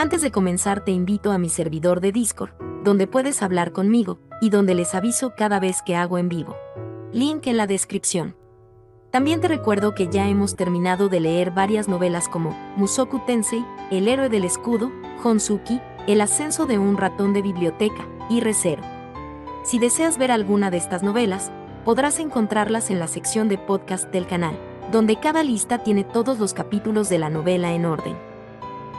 Antes de comenzar te invito a mi servidor de Discord, donde puedes hablar conmigo y donde les aviso cada vez que hago en vivo. Link en la descripción. También te recuerdo que ya hemos terminado de leer varias novelas como Musoku Tensei, El héroe del escudo, Honsuki, El ascenso de un ratón de biblioteca y Recero. Si deseas ver alguna de estas novelas, podrás encontrarlas en la sección de podcast del canal, donde cada lista tiene todos los capítulos de la novela en orden.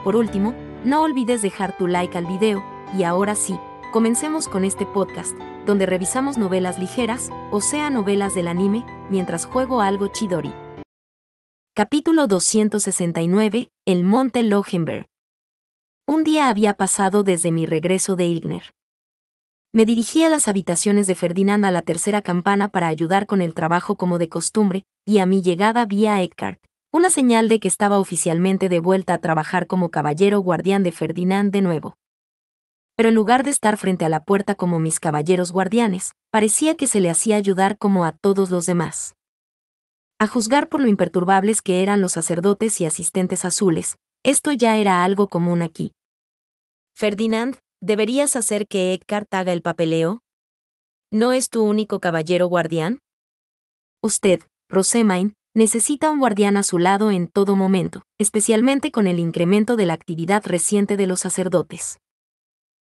Por último, no olvides dejar tu like al video, y ahora sí, comencemos con este podcast, donde revisamos novelas ligeras, o sea novelas del anime, mientras juego algo chidori. Capítulo 269, El Monte Lohenberg. Un día había pasado desde mi regreso de Igner Me dirigí a las habitaciones de Ferdinand a la tercera campana para ayudar con el trabajo como de costumbre, y a mi llegada vi a una señal de que estaba oficialmente de vuelta a trabajar como caballero guardián de Ferdinand de nuevo. Pero en lugar de estar frente a la puerta como mis caballeros guardianes, parecía que se le hacía ayudar como a todos los demás. A juzgar por lo imperturbables que eran los sacerdotes y asistentes azules, esto ya era algo común aquí. Ferdinand, ¿deberías hacer que Edgard haga el papeleo? ¿No es tu único caballero guardián? Usted, Rosemain, necesita un guardián a su lado en todo momento, especialmente con el incremento de la actividad reciente de los sacerdotes.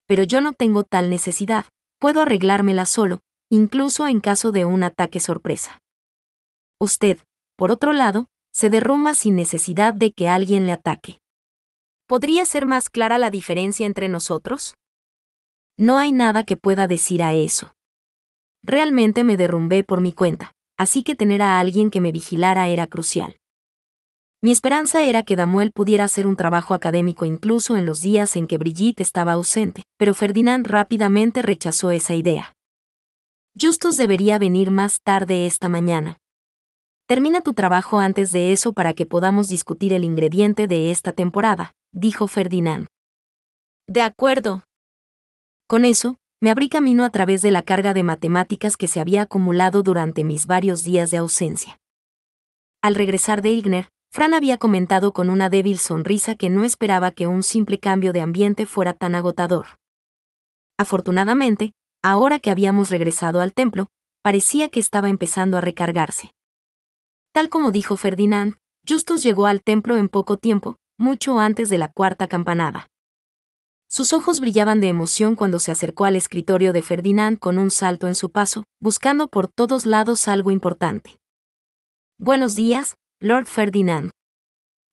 Pero yo no tengo tal necesidad, puedo arreglármela solo, incluso en caso de un ataque sorpresa. Usted, por otro lado, se derrumba sin necesidad de que alguien le ataque. ¿Podría ser más clara la diferencia entre nosotros? No hay nada que pueda decir a eso. Realmente me derrumbé por mi cuenta, así que tener a alguien que me vigilara era crucial. Mi esperanza era que Damuel pudiera hacer un trabajo académico incluso en los días en que Brigitte estaba ausente, pero Ferdinand rápidamente rechazó esa idea. Justus debería venir más tarde esta mañana. Termina tu trabajo antes de eso para que podamos discutir el ingrediente de esta temporada, dijo Ferdinand. De acuerdo. Con eso, me abrí camino a través de la carga de matemáticas que se había acumulado durante mis varios días de ausencia. Al regresar de Igner, Fran había comentado con una débil sonrisa que no esperaba que un simple cambio de ambiente fuera tan agotador. Afortunadamente, ahora que habíamos regresado al templo, parecía que estaba empezando a recargarse. Tal como dijo Ferdinand, Justus llegó al templo en poco tiempo, mucho antes de la cuarta campanada. Sus ojos brillaban de emoción cuando se acercó al escritorio de Ferdinand con un salto en su paso, buscando por todos lados algo importante. Buenos días, Lord Ferdinand.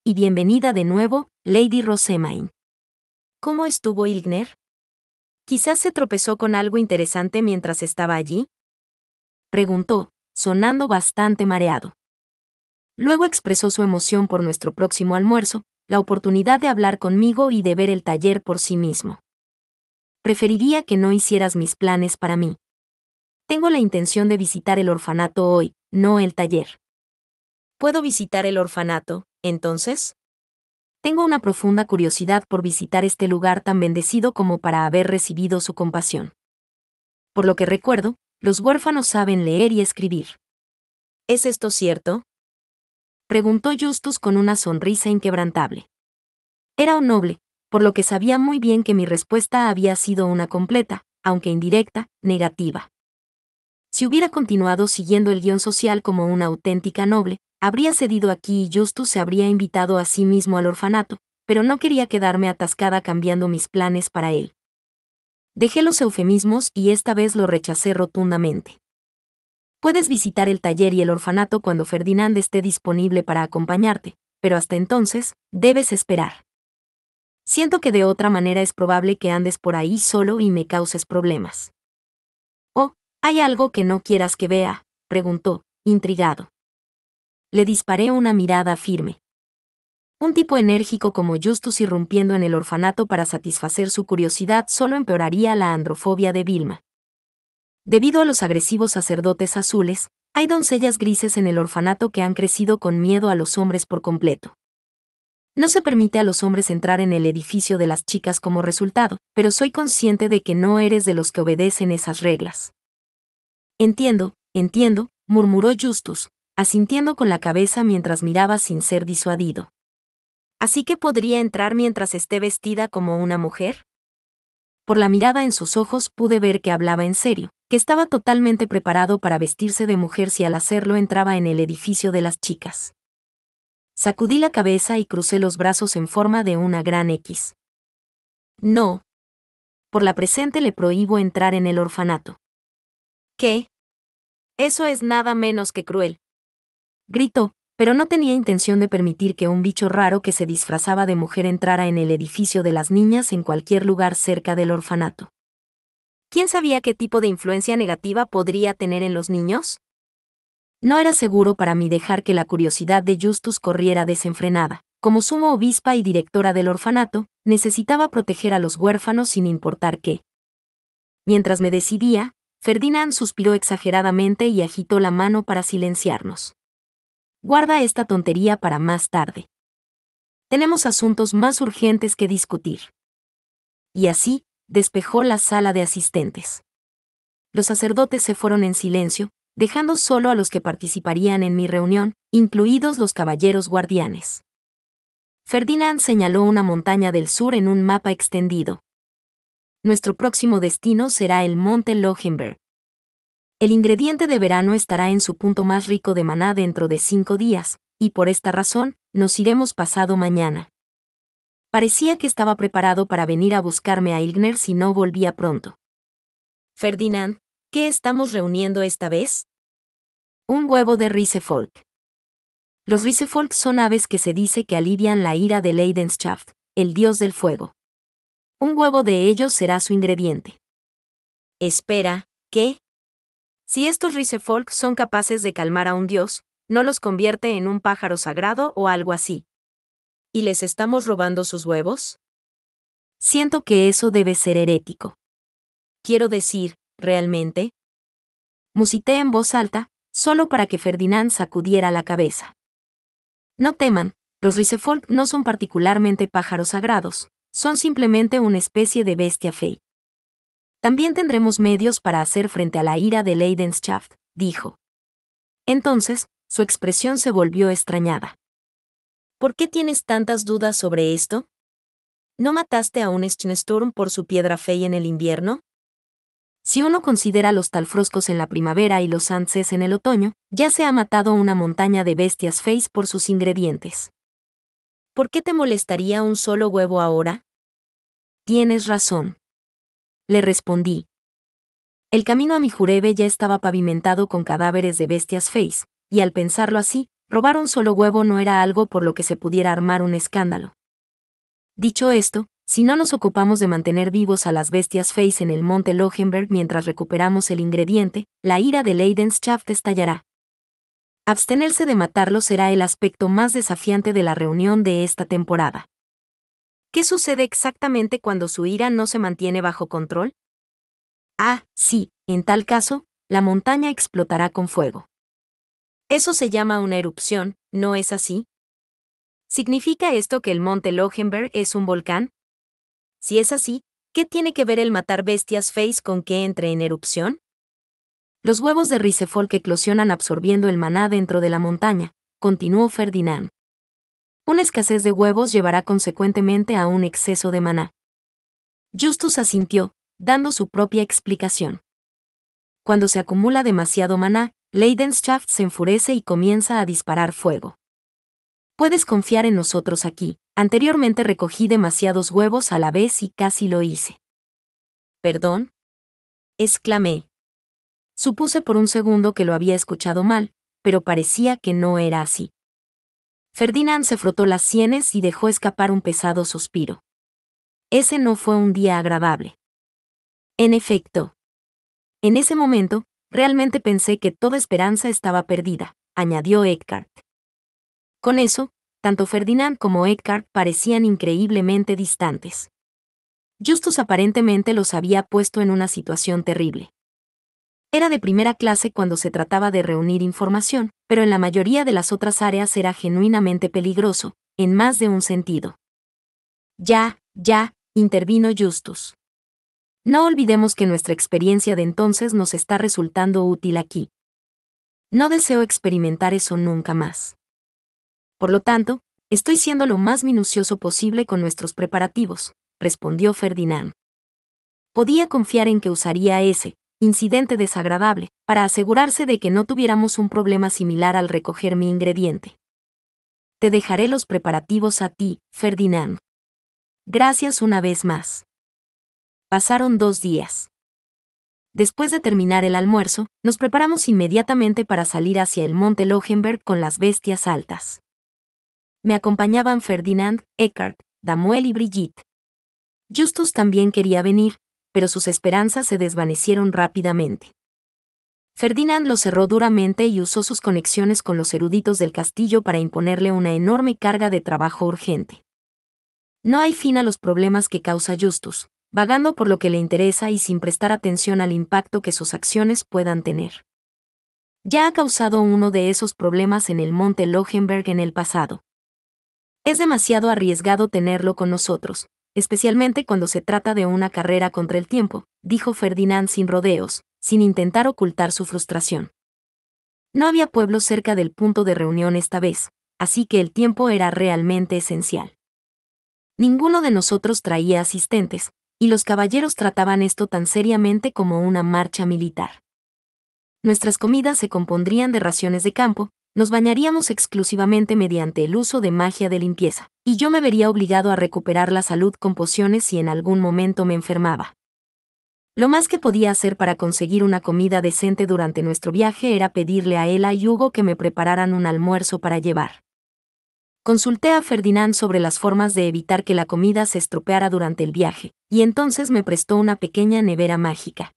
Y bienvenida de nuevo, Lady Rosemain. ¿Cómo estuvo Ilgner? ¿Quizás se tropezó con algo interesante mientras estaba allí? Preguntó, sonando bastante mareado. Luego expresó su emoción por nuestro próximo almuerzo, la oportunidad de hablar conmigo y de ver el taller por sí mismo. Preferiría que no hicieras mis planes para mí. Tengo la intención de visitar el orfanato hoy, no el taller. ¿Puedo visitar el orfanato, entonces? Tengo una profunda curiosidad por visitar este lugar tan bendecido como para haber recibido su compasión. Por lo que recuerdo, los huérfanos saben leer y escribir. ¿Es esto cierto? preguntó Justus con una sonrisa inquebrantable. Era un noble, por lo que sabía muy bien que mi respuesta había sido una completa, aunque indirecta, negativa. Si hubiera continuado siguiendo el guión social como una auténtica noble, habría cedido aquí y Justus se habría invitado a sí mismo al orfanato, pero no quería quedarme atascada cambiando mis planes para él. Dejé los eufemismos y esta vez lo rechacé rotundamente. Puedes visitar el taller y el orfanato cuando Ferdinand esté disponible para acompañarte, pero hasta entonces, debes esperar. Siento que de otra manera es probable que andes por ahí solo y me causes problemas. Oh, ¿hay algo que no quieras que vea? preguntó, intrigado. Le disparé una mirada firme. Un tipo enérgico como Justus irrumpiendo en el orfanato para satisfacer su curiosidad solo empeoraría la androfobia de Vilma. Debido a los agresivos sacerdotes azules, hay doncellas grises en el orfanato que han crecido con miedo a los hombres por completo. No se permite a los hombres entrar en el edificio de las chicas como resultado, pero soy consciente de que no eres de los que obedecen esas reglas. Entiendo, entiendo, murmuró Justus, asintiendo con la cabeza mientras miraba sin ser disuadido. ¿Así que podría entrar mientras esté vestida como una mujer? Por la mirada en sus ojos pude ver que hablaba en serio, que estaba totalmente preparado para vestirse de mujer si al hacerlo entraba en el edificio de las chicas. Sacudí la cabeza y crucé los brazos en forma de una gran X. No. Por la presente le prohíbo entrar en el orfanato. ¿Qué? Eso es nada menos que cruel. Gritó, pero no tenía intención de permitir que un bicho raro que se disfrazaba de mujer entrara en el edificio de las niñas en cualquier lugar cerca del orfanato. ¿Quién sabía qué tipo de influencia negativa podría tener en los niños? No era seguro para mí dejar que la curiosidad de Justus corriera desenfrenada. Como sumo obispa y directora del orfanato, necesitaba proteger a los huérfanos sin importar qué. Mientras me decidía, Ferdinand suspiró exageradamente y agitó la mano para silenciarnos. Guarda esta tontería para más tarde. Tenemos asuntos más urgentes que discutir. Y así, despejó la sala de asistentes. Los sacerdotes se fueron en silencio, dejando solo a los que participarían en mi reunión, incluidos los caballeros guardianes. Ferdinand señaló una montaña del sur en un mapa extendido. Nuestro próximo destino será el monte Lochenberg, el ingrediente de verano estará en su punto más rico de maná dentro de cinco días, y por esta razón, nos iremos pasado mañana. Parecía que estaba preparado para venir a buscarme a Ilgner si no volvía pronto. Ferdinand, ¿qué estamos reuniendo esta vez? Un huevo de Risefolk. Los Risefolk son aves que se dice que alivian la ira de Leidenschaft, el dios del fuego. Un huevo de ellos será su ingrediente. Espera, ¿qué? Si estos Risefolk son capaces de calmar a un dios, no los convierte en un pájaro sagrado o algo así. ¿Y les estamos robando sus huevos? Siento que eso debe ser herético. Quiero decir, realmente. Musité en voz alta, solo para que Ferdinand sacudiera la cabeza. No teman, los Risefolk no son particularmente pájaros sagrados, son simplemente una especie de bestia fey. También tendremos medios para hacer frente a la ira de Leidenschaft, dijo. Entonces, su expresión se volvió extrañada. ¿Por qué tienes tantas dudas sobre esto? ¿No mataste a un Schnesturm por su piedra fey en el invierno? Si uno considera los talfroscos en la primavera y los anses en el otoño, ya se ha matado una montaña de bestias feis por sus ingredientes. ¿Por qué te molestaría un solo huevo ahora? Tienes razón. Le respondí. El camino a mi jurebe ya estaba pavimentado con cadáveres de bestias Face, y al pensarlo así, robar un solo huevo no era algo por lo que se pudiera armar un escándalo. Dicho esto, si no nos ocupamos de mantener vivos a las bestias Face en el monte Lohenberg mientras recuperamos el ingrediente, la ira de Leidenschaft estallará. Abstenerse de matarlo será el aspecto más desafiante de la reunión de esta temporada. ¿Qué sucede exactamente cuando su ira no se mantiene bajo control? Ah, sí, en tal caso, la montaña explotará con fuego. Eso se llama una erupción, ¿no es así? ¿Significa esto que el monte Lohenberg es un volcán? Si es así, ¿qué tiene que ver el matar bestias face con que entre en erupción? Los huevos de Risefolk eclosionan absorbiendo el maná dentro de la montaña, continuó Ferdinand. Una escasez de huevos llevará consecuentemente a un exceso de maná. Justus asintió, dando su propia explicación. Cuando se acumula demasiado maná, Leidenschaft se enfurece y comienza a disparar fuego. Puedes confiar en nosotros aquí. Anteriormente recogí demasiados huevos a la vez y casi lo hice. ¿Perdón? exclamé. Supuse por un segundo que lo había escuchado mal, pero parecía que no era así. Ferdinand se frotó las sienes y dejó escapar un pesado suspiro. Ese no fue un día agradable. En efecto. En ese momento, realmente pensé que toda esperanza estaba perdida, añadió Eckhart. Con eso, tanto Ferdinand como Eckhart parecían increíblemente distantes. Justus aparentemente los había puesto en una situación terrible. Era de primera clase cuando se trataba de reunir información, pero en la mayoría de las otras áreas era genuinamente peligroso, en más de un sentido. Ya, ya, intervino Justus. No olvidemos que nuestra experiencia de entonces nos está resultando útil aquí. No deseo experimentar eso nunca más. Por lo tanto, estoy siendo lo más minucioso posible con nuestros preparativos, respondió Ferdinand. Podía confiar en que usaría ese, incidente desagradable, para asegurarse de que no tuviéramos un problema similar al recoger mi ingrediente. Te dejaré los preparativos a ti, Ferdinand. Gracias una vez más. Pasaron dos días. Después de terminar el almuerzo, nos preparamos inmediatamente para salir hacia el monte Lohenberg con las bestias altas. Me acompañaban Ferdinand, Eckhart, Damuel y Brigitte. Justus también quería venir, pero sus esperanzas se desvanecieron rápidamente. Ferdinand lo cerró duramente y usó sus conexiones con los eruditos del castillo para imponerle una enorme carga de trabajo urgente. No hay fin a los problemas que causa Justus, vagando por lo que le interesa y sin prestar atención al impacto que sus acciones puedan tener. Ya ha causado uno de esos problemas en el monte Lohenberg en el pasado. Es demasiado arriesgado tenerlo con nosotros, especialmente cuando se trata de una carrera contra el tiempo, dijo Ferdinand sin rodeos, sin intentar ocultar su frustración. No había pueblo cerca del punto de reunión esta vez, así que el tiempo era realmente esencial. Ninguno de nosotros traía asistentes, y los caballeros trataban esto tan seriamente como una marcha militar. Nuestras comidas se compondrían de raciones de campo, nos bañaríamos exclusivamente mediante el uso de magia de limpieza, y yo me vería obligado a recuperar la salud con pociones si en algún momento me enfermaba. Lo más que podía hacer para conseguir una comida decente durante nuestro viaje era pedirle a él y Hugo que me prepararan un almuerzo para llevar. Consulté a Ferdinand sobre las formas de evitar que la comida se estropeara durante el viaje, y entonces me prestó una pequeña nevera mágica.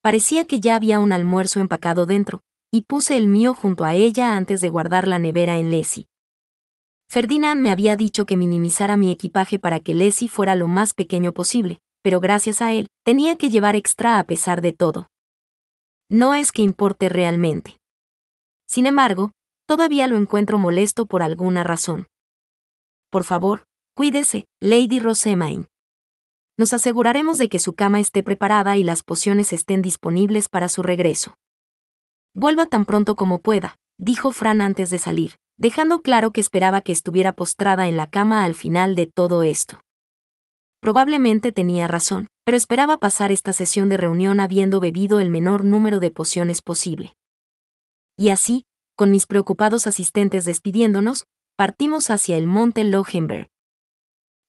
Parecía que ya había un almuerzo empacado dentro, y puse el mío junto a ella antes de guardar la nevera en Lessie. Ferdinand me había dicho que minimizara mi equipaje para que Leslie fuera lo más pequeño posible, pero gracias a él, tenía que llevar extra a pesar de todo. No es que importe realmente. Sin embargo, todavía lo encuentro molesto por alguna razón. Por favor, cuídese, Lady Rosemain. Nos aseguraremos de que su cama esté preparada y las pociones estén disponibles para su regreso. Vuelva tan pronto como pueda, dijo Fran antes de salir, dejando claro que esperaba que estuviera postrada en la cama al final de todo esto. Probablemente tenía razón, pero esperaba pasar esta sesión de reunión habiendo bebido el menor número de pociones posible. Y así, con mis preocupados asistentes despidiéndonos, partimos hacia el monte Lohenberg.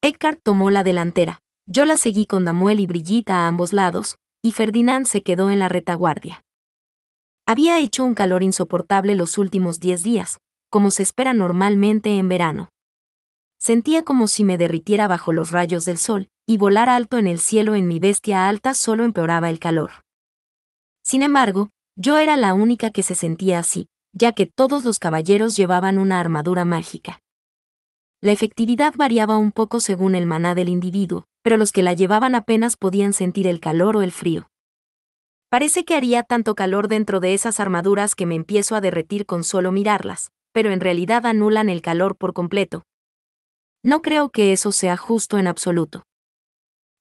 Edgar tomó la delantera, yo la seguí con Damuel y Brillita a ambos lados, y Ferdinand se quedó en la retaguardia. Había hecho un calor insoportable los últimos diez días, como se espera normalmente en verano. Sentía como si me derritiera bajo los rayos del sol, y volar alto en el cielo en mi bestia alta solo empeoraba el calor. Sin embargo, yo era la única que se sentía así, ya que todos los caballeros llevaban una armadura mágica. La efectividad variaba un poco según el maná del individuo, pero los que la llevaban apenas podían sentir el calor o el frío. Parece que haría tanto calor dentro de esas armaduras que me empiezo a derretir con solo mirarlas, pero en realidad anulan el calor por completo. No creo que eso sea justo en absoluto.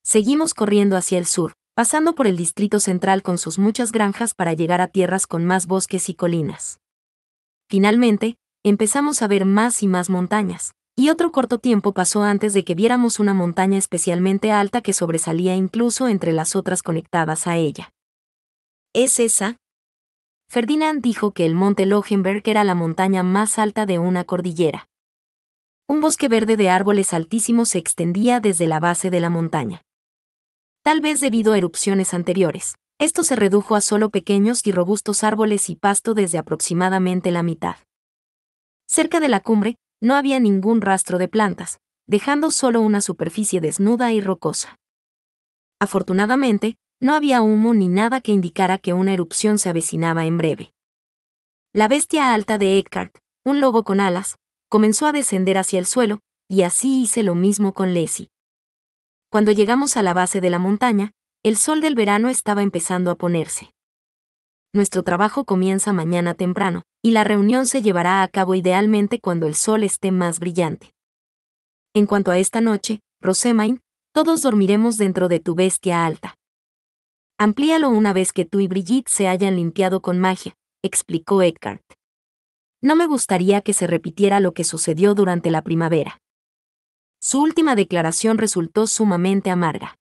Seguimos corriendo hacia el sur, pasando por el distrito central con sus muchas granjas para llegar a tierras con más bosques y colinas. Finalmente, empezamos a ver más y más montañas, y otro corto tiempo pasó antes de que viéramos una montaña especialmente alta que sobresalía incluso entre las otras conectadas a ella es esa? Ferdinand dijo que el monte Lohenberg era la montaña más alta de una cordillera. Un bosque verde de árboles altísimos se extendía desde la base de la montaña. Tal vez debido a erupciones anteriores, esto se redujo a solo pequeños y robustos árboles y pasto desde aproximadamente la mitad. Cerca de la cumbre, no había ningún rastro de plantas, dejando solo una superficie desnuda y rocosa. Afortunadamente, no había humo ni nada que indicara que una erupción se avecinaba en breve. La bestia alta de Eckhart, un lobo con alas, comenzó a descender hacia el suelo, y así hice lo mismo con Leslie. Cuando llegamos a la base de la montaña, el sol del verano estaba empezando a ponerse. Nuestro trabajo comienza mañana temprano, y la reunión se llevará a cabo idealmente cuando el sol esté más brillante. En cuanto a esta noche, Rosemain, todos dormiremos dentro de tu bestia alta. Amplíalo una vez que tú y Brigitte se hayan limpiado con magia, explicó Eckhart. No me gustaría que se repitiera lo que sucedió durante la primavera. Su última declaración resultó sumamente amarga.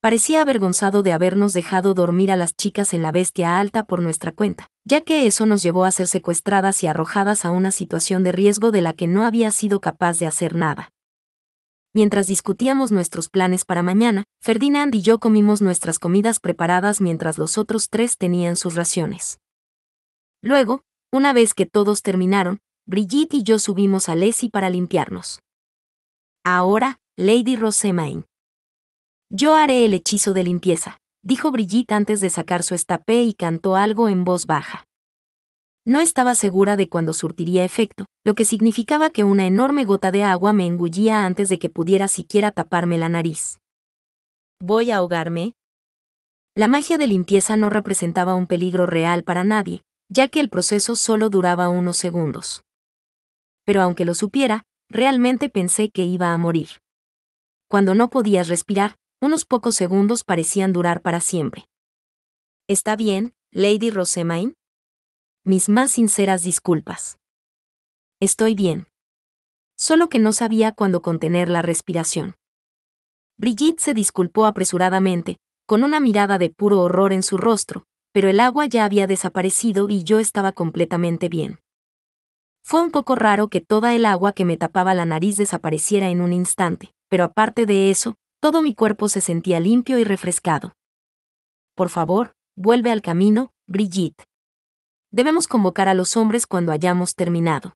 Parecía avergonzado de habernos dejado dormir a las chicas en la bestia alta por nuestra cuenta, ya que eso nos llevó a ser secuestradas y arrojadas a una situación de riesgo de la que no había sido capaz de hacer nada. Mientras discutíamos nuestros planes para mañana, Ferdinand y yo comimos nuestras comidas preparadas mientras los otros tres tenían sus raciones. Luego, una vez que todos terminaron, Brigitte y yo subimos a Lessie para limpiarnos. Ahora, Lady Rosemain. Yo haré el hechizo de limpieza, dijo Brigitte antes de sacar su estapé y cantó algo en voz baja. No estaba segura de cuándo surtiría efecto, lo que significaba que una enorme gota de agua me engullía antes de que pudiera siquiera taparme la nariz. ¿Voy a ahogarme? La magia de limpieza no representaba un peligro real para nadie, ya que el proceso solo duraba unos segundos. Pero aunque lo supiera, realmente pensé que iba a morir. Cuando no podías respirar, unos pocos segundos parecían durar para siempre. ¿Está bien, Lady Rosemain? mis más sinceras disculpas. Estoy bien. Solo que no sabía cuándo contener la respiración. Brigitte se disculpó apresuradamente, con una mirada de puro horror en su rostro, pero el agua ya había desaparecido y yo estaba completamente bien. Fue un poco raro que toda el agua que me tapaba la nariz desapareciera en un instante, pero aparte de eso, todo mi cuerpo se sentía limpio y refrescado. Por favor, vuelve al camino, Brigitte. Debemos convocar a los hombres cuando hayamos terminado.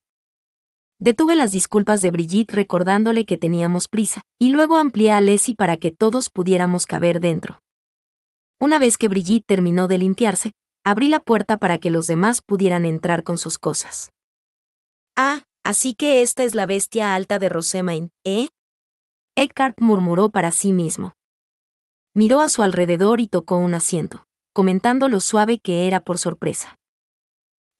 Detuve las disculpas de Brigitte recordándole que teníamos prisa, y luego amplié a Leslie para que todos pudiéramos caber dentro. Una vez que Brigitte terminó de limpiarse, abrí la puerta para que los demás pudieran entrar con sus cosas. Ah, así que esta es la bestia alta de Rosemain, ¿eh? Eckhart murmuró para sí mismo. Miró a su alrededor y tocó un asiento, comentando lo suave que era por sorpresa.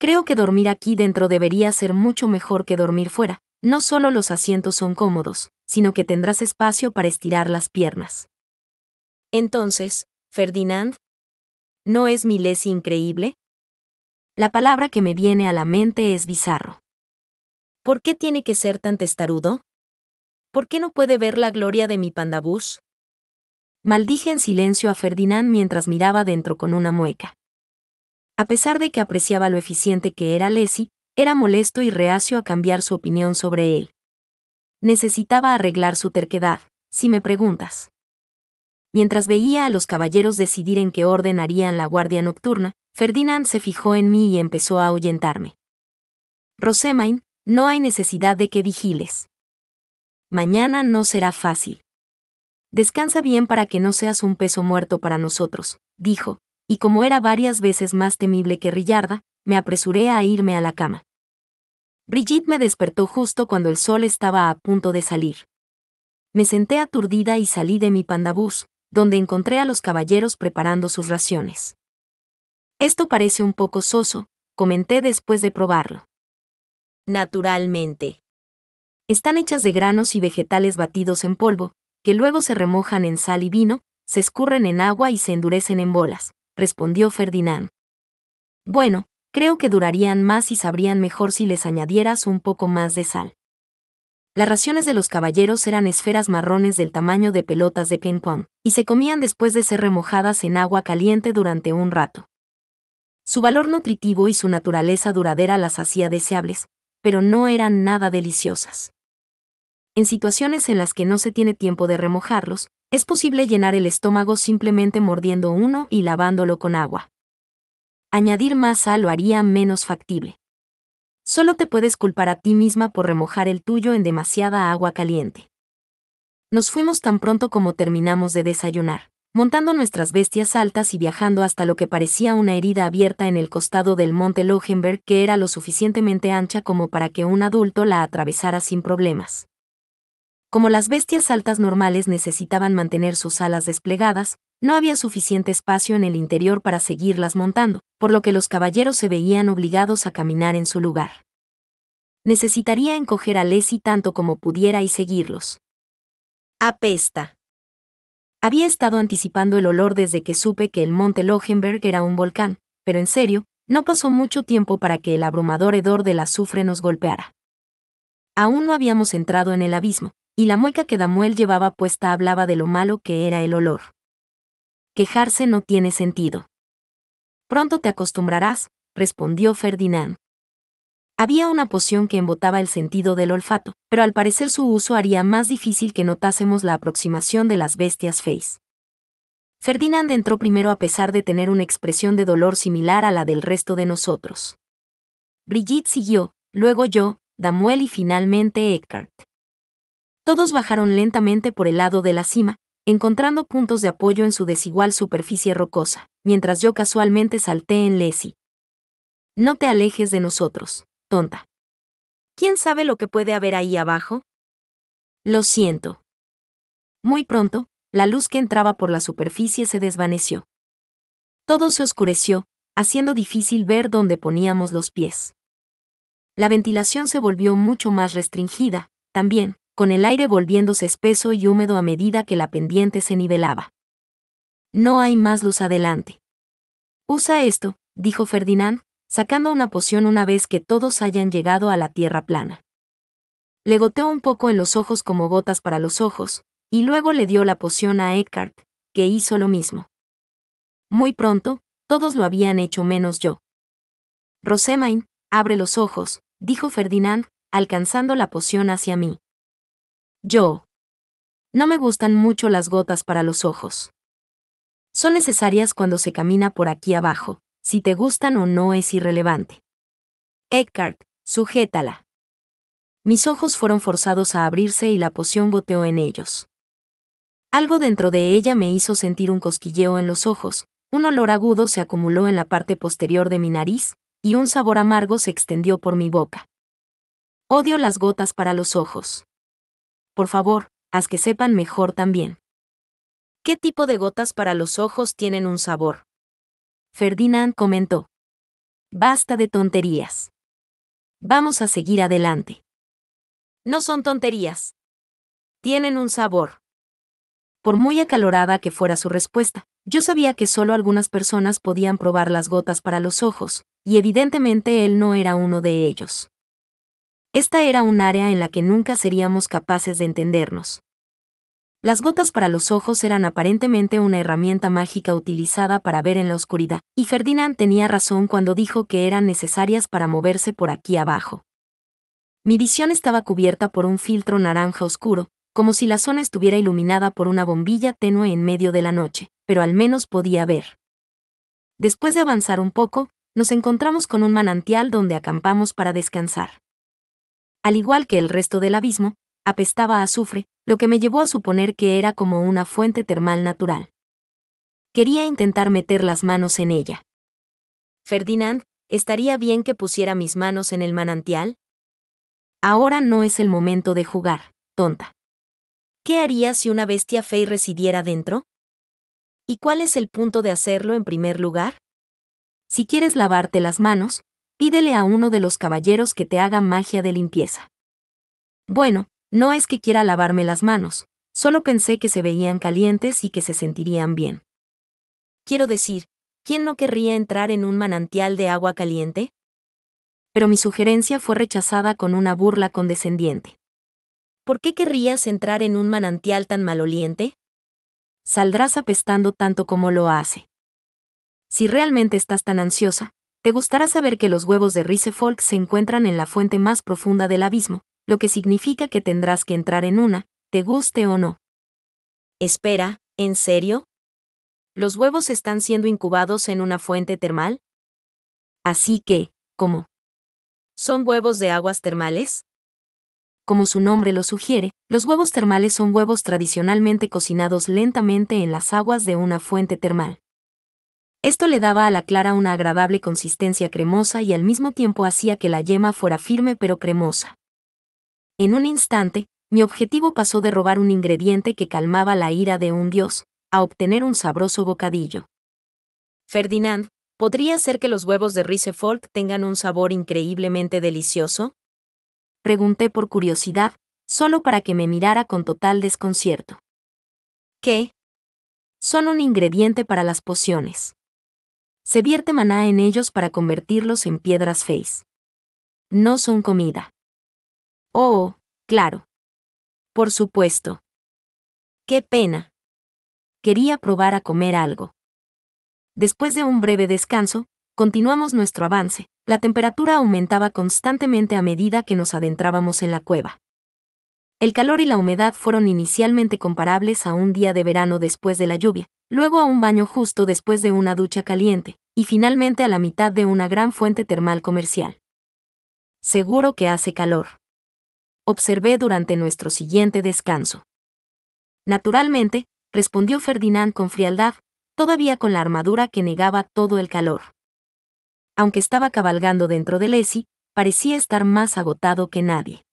Creo que dormir aquí dentro debería ser mucho mejor que dormir fuera. No solo los asientos son cómodos, sino que tendrás espacio para estirar las piernas. Entonces, Ferdinand, ¿no es mi les increíble? La palabra que me viene a la mente es bizarro. ¿Por qué tiene que ser tan testarudo? ¿Por qué no puede ver la gloria de mi pandabús? Maldije en silencio a Ferdinand mientras miraba dentro con una mueca. A pesar de que apreciaba lo eficiente que era Leslie, era molesto y reacio a cambiar su opinión sobre él. Necesitaba arreglar su terquedad, si me preguntas. Mientras veía a los caballeros decidir en qué orden harían la guardia nocturna, Ferdinand se fijó en mí y empezó a ahuyentarme. Rosemain, no hay necesidad de que vigiles. Mañana no será fácil. Descansa bien para que no seas un peso muerto para nosotros, dijo, y como era varias veces más temible que Rillarda, me apresuré a irme a la cama. Brigitte me despertó justo cuando el sol estaba a punto de salir. Me senté aturdida y salí de mi pandabús, donde encontré a los caballeros preparando sus raciones. Esto parece un poco soso, comenté después de probarlo. Naturalmente. Están hechas de granos y vegetales batidos en polvo, que luego se remojan en sal y vino, se escurren en agua y se endurecen en bolas, respondió Ferdinand. Bueno, creo que durarían más y sabrían mejor si les añadieras un poco más de sal. Las raciones de los caballeros eran esferas marrones del tamaño de pelotas de ping-pong, y se comían después de ser remojadas en agua caliente durante un rato. Su valor nutritivo y su naturaleza duradera las hacía deseables, pero no eran nada deliciosas. En situaciones en las que no se tiene tiempo de remojarlos, es posible llenar el estómago simplemente mordiendo uno y lavándolo con agua. Añadir masa lo haría menos factible. Solo te puedes culpar a ti misma por remojar el tuyo en demasiada agua caliente. Nos fuimos tan pronto como terminamos de desayunar, montando nuestras bestias altas y viajando hasta lo que parecía una herida abierta en el costado del monte Lohenberg que era lo suficientemente ancha como para que un adulto la atravesara sin problemas. Como las bestias altas normales necesitaban mantener sus alas desplegadas, no había suficiente espacio en el interior para seguirlas montando, por lo que los caballeros se veían obligados a caminar en su lugar. Necesitaría encoger a Lesi tanto como pudiera y seguirlos. Apesta. Había estado anticipando el olor desde que supe que el monte Lohenberg era un volcán, pero en serio, no pasó mucho tiempo para que el abrumador hedor del azufre nos golpeara. Aún no habíamos entrado en el abismo, y la mueca que Damuel llevaba puesta hablaba de lo malo que era el olor. Quejarse no tiene sentido. Pronto te acostumbrarás, respondió Ferdinand. Había una poción que embotaba el sentido del olfato, pero al parecer su uso haría más difícil que notásemos la aproximación de las bestias face. Ferdinand entró primero a pesar de tener una expresión de dolor similar a la del resto de nosotros. Brigitte siguió, luego yo, Damuel y finalmente Eckhart. Todos bajaron lentamente por el lado de la cima, encontrando puntos de apoyo en su desigual superficie rocosa, mientras yo casualmente salté en Lesi. No te alejes de nosotros, tonta. ¿Quién sabe lo que puede haber ahí abajo? Lo siento. Muy pronto, la luz que entraba por la superficie se desvaneció. Todo se oscureció, haciendo difícil ver dónde poníamos los pies. La ventilación se volvió mucho más restringida, también, con el aire volviéndose espeso y húmedo a medida que la pendiente se nivelaba. No hay más luz adelante. Usa esto, dijo Ferdinand, sacando una poción una vez que todos hayan llegado a la tierra plana. Le goteó un poco en los ojos como gotas para los ojos, y luego le dio la poción a Eckhart, que hizo lo mismo. Muy pronto, todos lo habían hecho menos yo. Rosemain, abre los ojos, dijo Ferdinand, alcanzando la poción hacia mí. Yo. No me gustan mucho las gotas para los ojos. Son necesarias cuando se camina por aquí abajo, si te gustan o no es irrelevante. Eckhart, sujétala. Mis ojos fueron forzados a abrirse y la poción goteó en ellos. Algo dentro de ella me hizo sentir un cosquilleo en los ojos, un olor agudo se acumuló en la parte posterior de mi nariz, y un sabor amargo se extendió por mi boca. Odio las gotas para los ojos. Por favor, haz que sepan mejor también. ¿Qué tipo de gotas para los ojos tienen un sabor? Ferdinand comentó. Basta de tonterías. Vamos a seguir adelante. No son tonterías. Tienen un sabor. Por muy acalorada que fuera su respuesta, yo sabía que solo algunas personas podían probar las gotas para los ojos, y evidentemente él no era uno de ellos. Esta era un área en la que nunca seríamos capaces de entendernos. Las gotas para los ojos eran aparentemente una herramienta mágica utilizada para ver en la oscuridad, y Ferdinand tenía razón cuando dijo que eran necesarias para moverse por aquí abajo. Mi visión estaba cubierta por un filtro naranja oscuro, como si la zona estuviera iluminada por una bombilla tenue en medio de la noche, pero al menos podía ver. Después de avanzar un poco, nos encontramos con un manantial donde acampamos para descansar al igual que el resto del abismo, apestaba a azufre, lo que me llevó a suponer que era como una fuente termal natural. Quería intentar meter las manos en ella. Ferdinand, ¿estaría bien que pusiera mis manos en el manantial? Ahora no es el momento de jugar, tonta. ¿Qué haría si una bestia fey residiera dentro? ¿Y cuál es el punto de hacerlo en primer lugar? Si quieres lavarte las manos, pídele a uno de los caballeros que te haga magia de limpieza. Bueno, no es que quiera lavarme las manos, solo pensé que se veían calientes y que se sentirían bien. Quiero decir, ¿quién no querría entrar en un manantial de agua caliente? Pero mi sugerencia fue rechazada con una burla condescendiente. ¿Por qué querrías entrar en un manantial tan maloliente? Saldrás apestando tanto como lo hace. Si realmente estás tan ansiosa, te gustará saber que los huevos de Risefolk se encuentran en la fuente más profunda del abismo, lo que significa que tendrás que entrar en una, te guste o no. Espera, ¿en serio? ¿Los huevos están siendo incubados en una fuente termal? Así que, ¿cómo? ¿Son huevos de aguas termales? Como su nombre lo sugiere, los huevos termales son huevos tradicionalmente cocinados lentamente en las aguas de una fuente termal. Esto le daba a la clara una agradable consistencia cremosa y al mismo tiempo hacía que la yema fuera firme pero cremosa. En un instante, mi objetivo pasó de robar un ingrediente que calmaba la ira de un dios, a obtener un sabroso bocadillo. Ferdinand, ¿podría ser que los huevos de Ricefolk tengan un sabor increíblemente delicioso? Pregunté por curiosidad, solo para que me mirara con total desconcierto. ¿Qué? Son un ingrediente para las pociones. Se vierte maná en ellos para convertirlos en piedras feis. No son comida. Oh, claro. Por supuesto. Qué pena. Quería probar a comer algo. Después de un breve descanso, continuamos nuestro avance. La temperatura aumentaba constantemente a medida que nos adentrábamos en la cueva. El calor y la humedad fueron inicialmente comparables a un día de verano después de la lluvia, luego a un baño justo después de una ducha caliente, y finalmente a la mitad de una gran fuente termal comercial. Seguro que hace calor. Observé durante nuestro siguiente descanso. Naturalmente, respondió Ferdinand con frialdad, todavía con la armadura que negaba todo el calor. Aunque estaba cabalgando dentro de Lesi, parecía estar más agotado que nadie.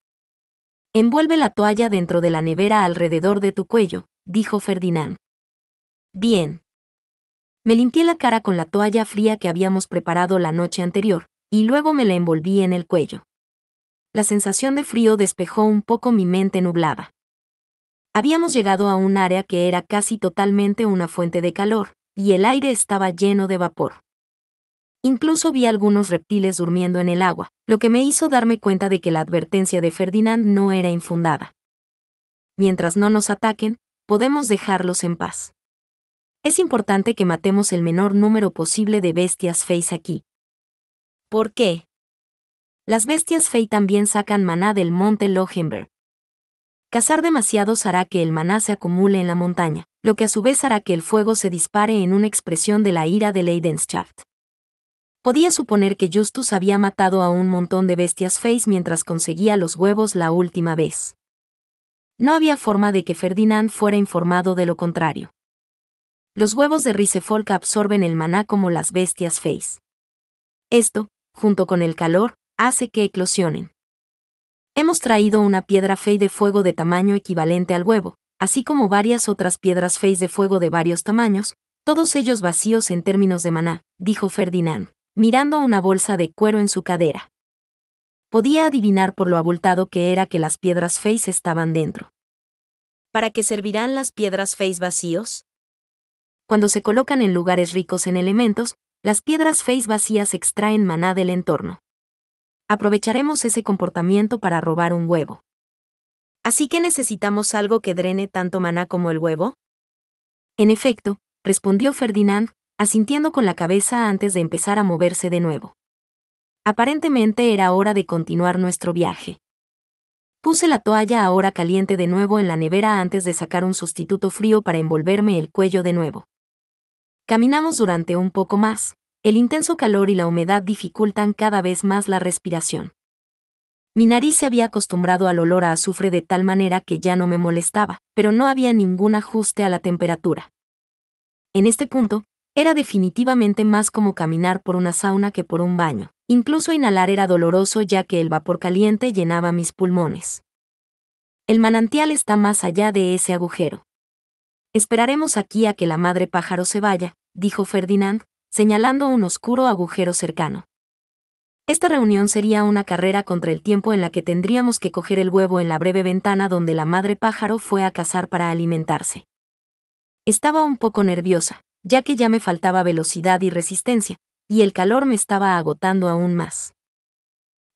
Envuelve la toalla dentro de la nevera alrededor de tu cuello, dijo Ferdinand. Bien. Me limpié la cara con la toalla fría que habíamos preparado la noche anterior, y luego me la envolví en el cuello. La sensación de frío despejó un poco mi mente nublada. Habíamos llegado a un área que era casi totalmente una fuente de calor, y el aire estaba lleno de vapor. Incluso vi algunos reptiles durmiendo en el agua, lo que me hizo darme cuenta de que la advertencia de Ferdinand no era infundada. Mientras no nos ataquen, podemos dejarlos en paz. Es importante que matemos el menor número posible de bestias feis aquí. ¿Por qué? Las bestias fey también sacan maná del monte Lohenberg. Cazar demasiados hará que el maná se acumule en la montaña, lo que a su vez hará que el fuego se dispare en una expresión de la ira de Leidenschaft. Podía suponer que Justus había matado a un montón de bestias face mientras conseguía los huevos la última vez. No había forma de que Ferdinand fuera informado de lo contrario. Los huevos de Ricefolk absorben el maná como las bestias face. Esto, junto con el calor, hace que eclosionen. Hemos traído una piedra fei de fuego de tamaño equivalente al huevo, así como varias otras piedras face de fuego de varios tamaños, todos ellos vacíos en términos de maná, dijo Ferdinand mirando a una bolsa de cuero en su cadera. Podía adivinar por lo abultado que era que las piedras face estaban dentro. ¿Para qué servirán las piedras face vacíos? Cuando se colocan en lugares ricos en elementos, las piedras face vacías extraen maná del entorno. Aprovecharemos ese comportamiento para robar un huevo. Así que necesitamos algo que drene tanto maná como el huevo. En efecto, respondió Ferdinand, asintiendo con la cabeza antes de empezar a moverse de nuevo. Aparentemente era hora de continuar nuestro viaje. Puse la toalla ahora caliente de nuevo en la nevera antes de sacar un sustituto frío para envolverme el cuello de nuevo. Caminamos durante un poco más. El intenso calor y la humedad dificultan cada vez más la respiración. Mi nariz se había acostumbrado al olor a azufre de tal manera que ya no me molestaba, pero no había ningún ajuste a la temperatura. En este punto, era definitivamente más como caminar por una sauna que por un baño. Incluso inhalar era doloroso ya que el vapor caliente llenaba mis pulmones. El manantial está más allá de ese agujero. Esperaremos aquí a que la madre pájaro se vaya, dijo Ferdinand, señalando un oscuro agujero cercano. Esta reunión sería una carrera contra el tiempo en la que tendríamos que coger el huevo en la breve ventana donde la madre pájaro fue a cazar para alimentarse. Estaba un poco nerviosa ya que ya me faltaba velocidad y resistencia, y el calor me estaba agotando aún más.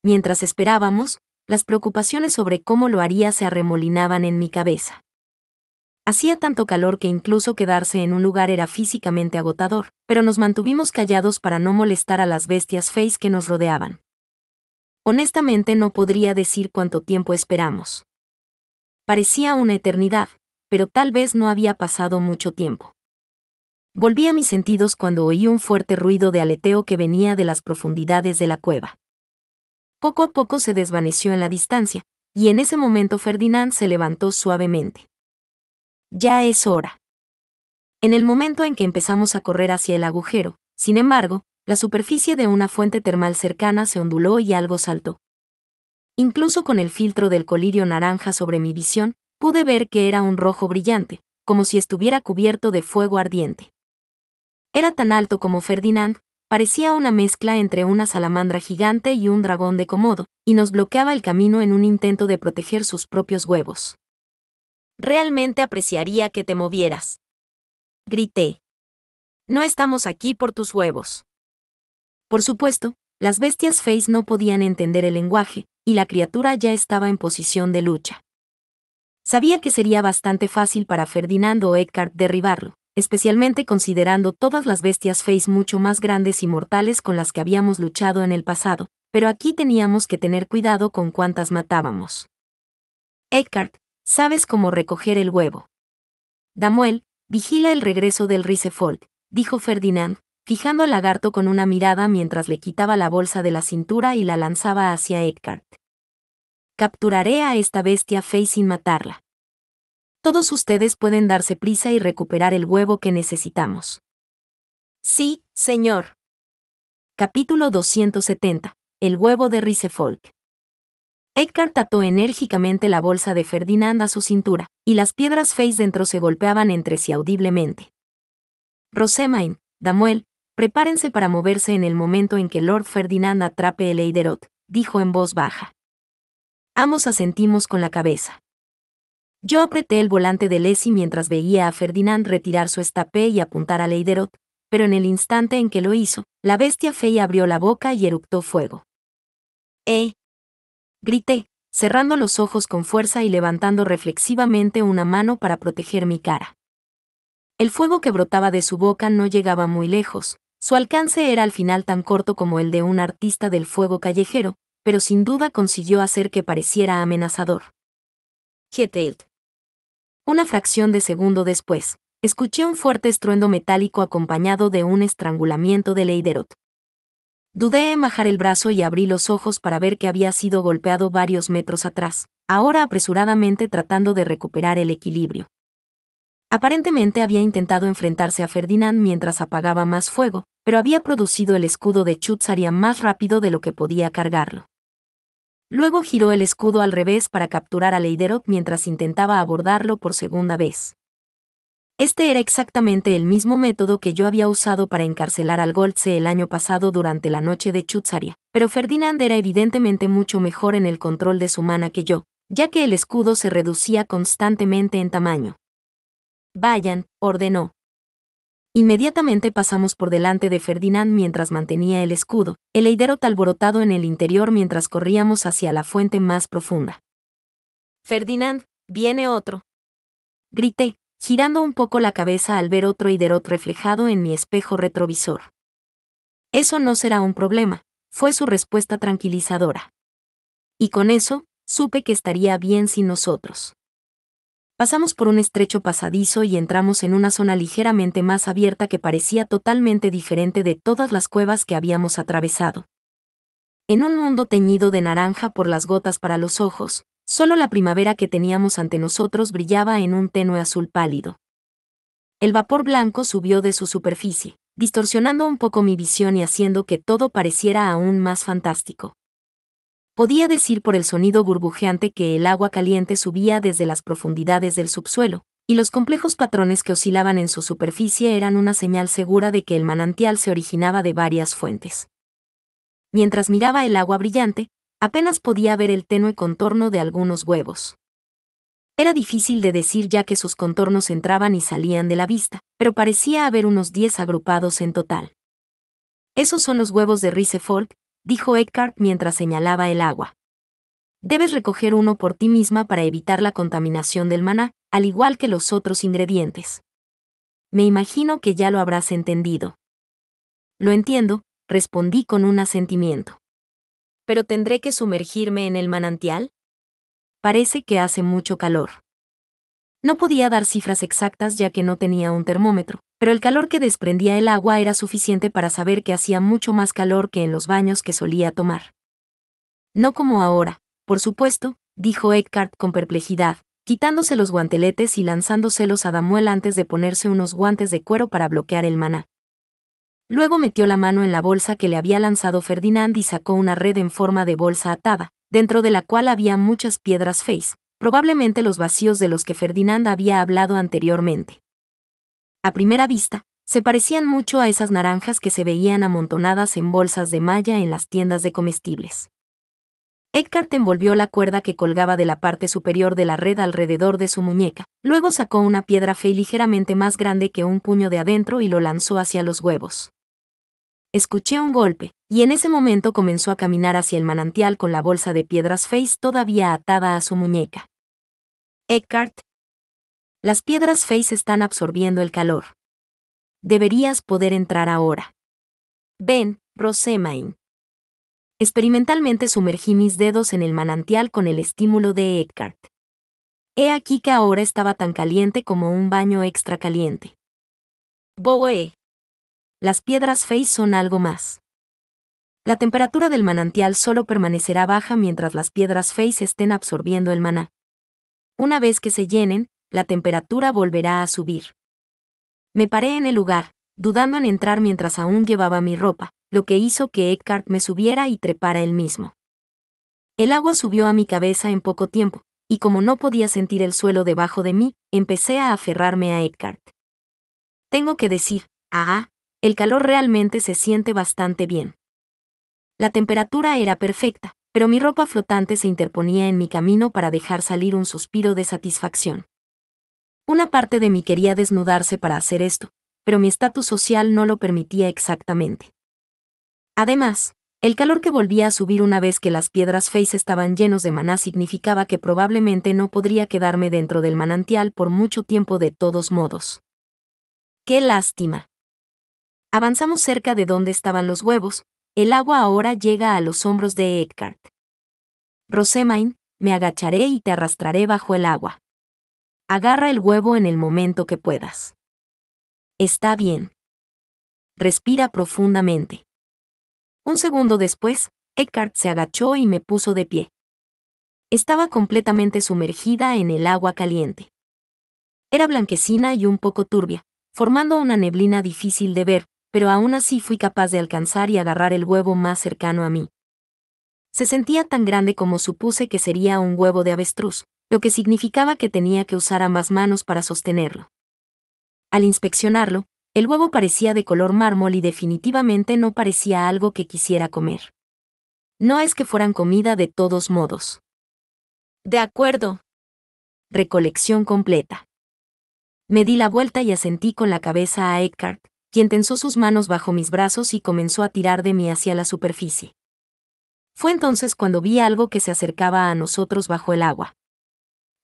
Mientras esperábamos, las preocupaciones sobre cómo lo haría se arremolinaban en mi cabeza. Hacía tanto calor que incluso quedarse en un lugar era físicamente agotador, pero nos mantuvimos callados para no molestar a las bestias face que nos rodeaban. Honestamente no podría decir cuánto tiempo esperamos. Parecía una eternidad, pero tal vez no había pasado mucho tiempo. Volví a mis sentidos cuando oí un fuerte ruido de aleteo que venía de las profundidades de la cueva. Poco a poco se desvaneció en la distancia, y en ese momento Ferdinand se levantó suavemente. Ya es hora. En el momento en que empezamos a correr hacia el agujero, sin embargo, la superficie de una fuente termal cercana se onduló y algo saltó. Incluso con el filtro del colirio naranja sobre mi visión, pude ver que era un rojo brillante, como si estuviera cubierto de fuego ardiente. Era tan alto como Ferdinand, parecía una mezcla entre una salamandra gigante y un dragón de comodo, y nos bloqueaba el camino en un intento de proteger sus propios huevos. Realmente apreciaría que te movieras. Grité. No estamos aquí por tus huevos. Por supuesto, las bestias Face no podían entender el lenguaje, y la criatura ya estaba en posición de lucha. Sabía que sería bastante fácil para Ferdinand o Edgar derribarlo, especialmente considerando todas las bestias face mucho más grandes y mortales con las que habíamos luchado en el pasado, pero aquí teníamos que tener cuidado con cuántas matábamos. Eckhart, sabes cómo recoger el huevo. Damuel, vigila el regreso del Risefold. dijo Ferdinand, fijando al lagarto con una mirada mientras le quitaba la bolsa de la cintura y la lanzaba hacia Edgard. Capturaré a esta bestia feis sin matarla. Todos ustedes pueden darse prisa y recuperar el huevo que necesitamos. Sí, señor. Capítulo 270. El huevo de Risefolk. Edgar tató enérgicamente la bolsa de Ferdinand a su cintura, y las piedras face dentro se golpeaban entre sí audiblemente. Rosemain, Damuel, prepárense para moverse en el momento en que Lord Ferdinand atrape el Eiderot, dijo en voz baja. Ambos asentimos con la cabeza. Yo apreté el volante de Lesi mientras veía a Ferdinand retirar su estapé y apuntar a Leiderot, pero en el instante en que lo hizo, la bestia fea abrió la boca y eructó fuego. ¡Eh! Grité, cerrando los ojos con fuerza y levantando reflexivamente una mano para proteger mi cara. El fuego que brotaba de su boca no llegaba muy lejos, su alcance era al final tan corto como el de un artista del fuego callejero, pero sin duda consiguió hacer que pareciera amenazador. Una fracción de segundo después, escuché un fuerte estruendo metálico acompañado de un estrangulamiento de Leiderot. Dudé en bajar el brazo y abrí los ojos para ver que había sido golpeado varios metros atrás, ahora apresuradamente tratando de recuperar el equilibrio. Aparentemente había intentado enfrentarse a Ferdinand mientras apagaba más fuego, pero había producido el escudo de Chutzaria más rápido de lo que podía cargarlo. Luego giró el escudo al revés para capturar a Leiderot mientras intentaba abordarlo por segunda vez. Este era exactamente el mismo método que yo había usado para encarcelar al Goltze el año pasado durante la noche de Chutzaria, pero Ferdinand era evidentemente mucho mejor en el control de su mana que yo, ya que el escudo se reducía constantemente en tamaño. Vayan, ordenó, Inmediatamente pasamos por delante de Ferdinand mientras mantenía el escudo, el heidero alborotado en el interior mientras corríamos hacia la fuente más profunda. Ferdinand, viene otro. Grité, girando un poco la cabeza al ver otro Iderot reflejado en mi espejo retrovisor. Eso no será un problema, fue su respuesta tranquilizadora. Y con eso, supe que estaría bien sin nosotros. Pasamos por un estrecho pasadizo y entramos en una zona ligeramente más abierta que parecía totalmente diferente de todas las cuevas que habíamos atravesado. En un mundo teñido de naranja por las gotas para los ojos, solo la primavera que teníamos ante nosotros brillaba en un tenue azul pálido. El vapor blanco subió de su superficie, distorsionando un poco mi visión y haciendo que todo pareciera aún más fantástico. Podía decir por el sonido burbujeante que el agua caliente subía desde las profundidades del subsuelo, y los complejos patrones que oscilaban en su superficie eran una señal segura de que el manantial se originaba de varias fuentes. Mientras miraba el agua brillante, apenas podía ver el tenue contorno de algunos huevos. Era difícil de decir ya que sus contornos entraban y salían de la vista, pero parecía haber unos 10 agrupados en total. Esos son los huevos de Ricefolk, dijo Eckhart mientras señalaba el agua. Debes recoger uno por ti misma para evitar la contaminación del maná, al igual que los otros ingredientes. Me imagino que ya lo habrás entendido. Lo entiendo, respondí con un asentimiento. ¿Pero tendré que sumergirme en el manantial? Parece que hace mucho calor. No podía dar cifras exactas ya que no tenía un termómetro, pero el calor que desprendía el agua era suficiente para saber que hacía mucho más calor que en los baños que solía tomar. No como ahora, por supuesto, dijo Eckhart con perplejidad, quitándose los guanteletes y lanzándoselos a Damuel antes de ponerse unos guantes de cuero para bloquear el maná. Luego metió la mano en la bolsa que le había lanzado Ferdinand y sacó una red en forma de bolsa atada, dentro de la cual había muchas piedras face, probablemente los vacíos de los que Ferdinand había hablado anteriormente. A primera vista, se parecían mucho a esas naranjas que se veían amontonadas en bolsas de malla en las tiendas de comestibles. Eckhart envolvió la cuerda que colgaba de la parte superior de la red alrededor de su muñeca, luego sacó una piedra fey ligeramente más grande que un puño de adentro y lo lanzó hacia los huevos. Escuché un golpe, y en ese momento comenzó a caminar hacia el manantial con la bolsa de piedras fey todavía atada a su muñeca. Eckhart, las piedras Face están absorbiendo el calor. Deberías poder entrar ahora. Ven, Rosemain. Experimentalmente sumergí mis dedos en el manantial con el estímulo de Eckhart. He aquí que ahora estaba tan caliente como un baño extra caliente. Boe. Las piedras Face son algo más. La temperatura del manantial solo permanecerá baja mientras las piedras Face estén absorbiendo el maná. Una vez que se llenen, la temperatura volverá a subir. Me paré en el lugar, dudando en entrar mientras aún llevaba mi ropa, lo que hizo que Eckhart me subiera y trepara él mismo. El agua subió a mi cabeza en poco tiempo, y como no podía sentir el suelo debajo de mí, empecé a aferrarme a Eckhart. Tengo que decir, ah, el calor realmente se siente bastante bien. La temperatura era perfecta, pero mi ropa flotante se interponía en mi camino para dejar salir un suspiro de satisfacción. Una parte de mí quería desnudarse para hacer esto, pero mi estatus social no lo permitía exactamente. Además, el calor que volvía a subir una vez que las piedras face estaban llenos de maná significaba que probablemente no podría quedarme dentro del manantial por mucho tiempo de todos modos. ¡Qué lástima! Avanzamos cerca de donde estaban los huevos, el agua ahora llega a los hombros de Eckhart. Rosemain, me agacharé y te arrastraré bajo el agua. Agarra el huevo en el momento que puedas. Está bien. Respira profundamente. Un segundo después, Eckhart se agachó y me puso de pie. Estaba completamente sumergida en el agua caliente. Era blanquecina y un poco turbia, formando una neblina difícil de ver, pero aún así fui capaz de alcanzar y agarrar el huevo más cercano a mí. Se sentía tan grande como supuse que sería un huevo de avestruz, lo que significaba que tenía que usar ambas manos para sostenerlo. Al inspeccionarlo, el huevo parecía de color mármol y definitivamente no parecía algo que quisiera comer. No es que fueran comida de todos modos. De acuerdo. Recolección completa. Me di la vuelta y asentí con la cabeza a Eckhart, quien tensó sus manos bajo mis brazos y comenzó a tirar de mí hacia la superficie. Fue entonces cuando vi algo que se acercaba a nosotros bajo el agua.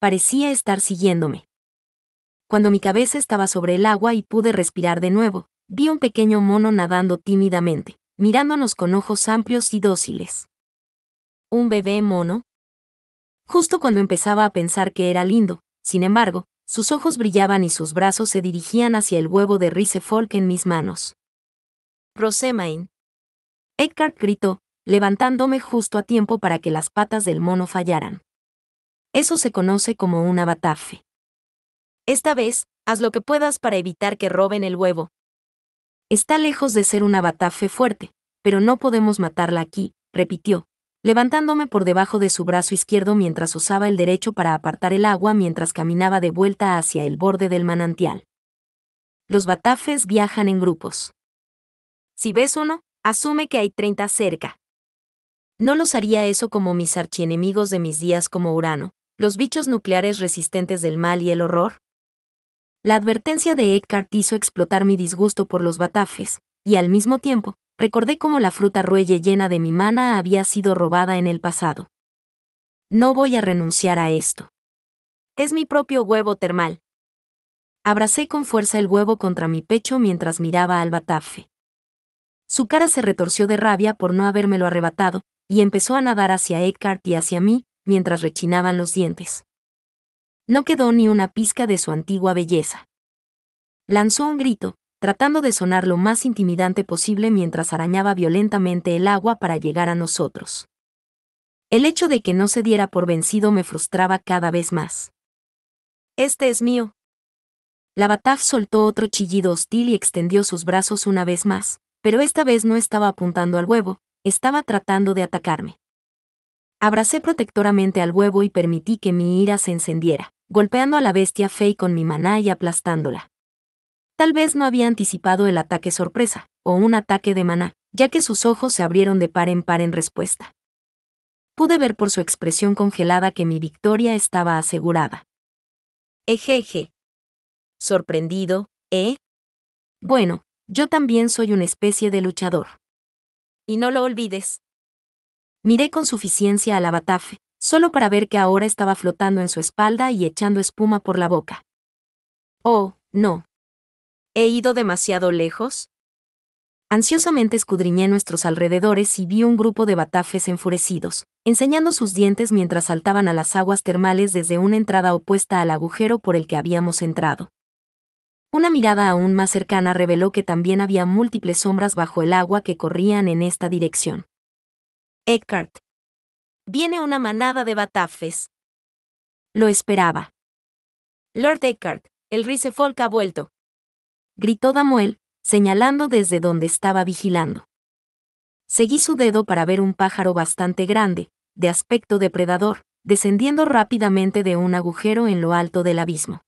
Parecía estar siguiéndome. Cuando mi cabeza estaba sobre el agua y pude respirar de nuevo, vi un pequeño mono nadando tímidamente, mirándonos con ojos amplios y dóciles. ¿Un bebé mono? Justo cuando empezaba a pensar que era lindo, sin embargo, sus ojos brillaban y sus brazos se dirigían hacia el huevo de Risefolk en mis manos. Rosemain. Edgar gritó, levantándome justo a tiempo para que las patas del mono fallaran. Eso se conoce como un abatafe. Esta vez, haz lo que puedas para evitar que roben el huevo. Está lejos de ser un batafe fuerte, pero no podemos matarla aquí, repitió, levantándome por debajo de su brazo izquierdo mientras usaba el derecho para apartar el agua mientras caminaba de vuelta hacia el borde del manantial. Los batafes viajan en grupos. Si ves uno, asume que hay 30 cerca. No los haría eso como mis archienemigos de mis días como Urano, los bichos nucleares resistentes del mal y el horror. La advertencia de Eckhart hizo explotar mi disgusto por los batafes, y al mismo tiempo, recordé cómo la fruta ruelle llena de mi mana había sido robada en el pasado. No voy a renunciar a esto. Es mi propio huevo termal. Abracé con fuerza el huevo contra mi pecho mientras miraba al batafe. Su cara se retorció de rabia por no habérmelo arrebatado, y empezó a nadar hacia Eckhart y hacia mí, mientras rechinaban los dientes. No quedó ni una pizca de su antigua belleza. Lanzó un grito, tratando de sonar lo más intimidante posible mientras arañaba violentamente el agua para llegar a nosotros. El hecho de que no se diera por vencido me frustraba cada vez más. Este es mío. La Bataf soltó otro chillido hostil y extendió sus brazos una vez más, pero esta vez no estaba apuntando al huevo, estaba tratando de atacarme. Abracé protectoramente al huevo y permití que mi ira se encendiera, golpeando a la bestia Fey con mi maná y aplastándola. Tal vez no había anticipado el ataque sorpresa, o un ataque de maná, ya que sus ojos se abrieron de par en par en respuesta. Pude ver por su expresión congelada que mi victoria estaba asegurada. Ejeje. Sorprendido, ¿eh? Bueno, yo también soy una especie de luchador. Y no lo olvides. Miré con suficiencia al batafe, solo para ver que ahora estaba flotando en su espalda y echando espuma por la boca. Oh, no. ¿He ido demasiado lejos? Ansiosamente escudriñé nuestros alrededores y vi un grupo de batafes enfurecidos, enseñando sus dientes mientras saltaban a las aguas termales desde una entrada opuesta al agujero por el que habíamos entrado. Una mirada aún más cercana reveló que también había múltiples sombras bajo el agua que corrían en esta dirección. Eckhart. Viene una manada de batafes. Lo esperaba. Lord Eckhart, el Ricefolk ha vuelto. Gritó Damuel, señalando desde donde estaba vigilando. Seguí su dedo para ver un pájaro bastante grande, de aspecto depredador, descendiendo rápidamente de un agujero en lo alto del abismo.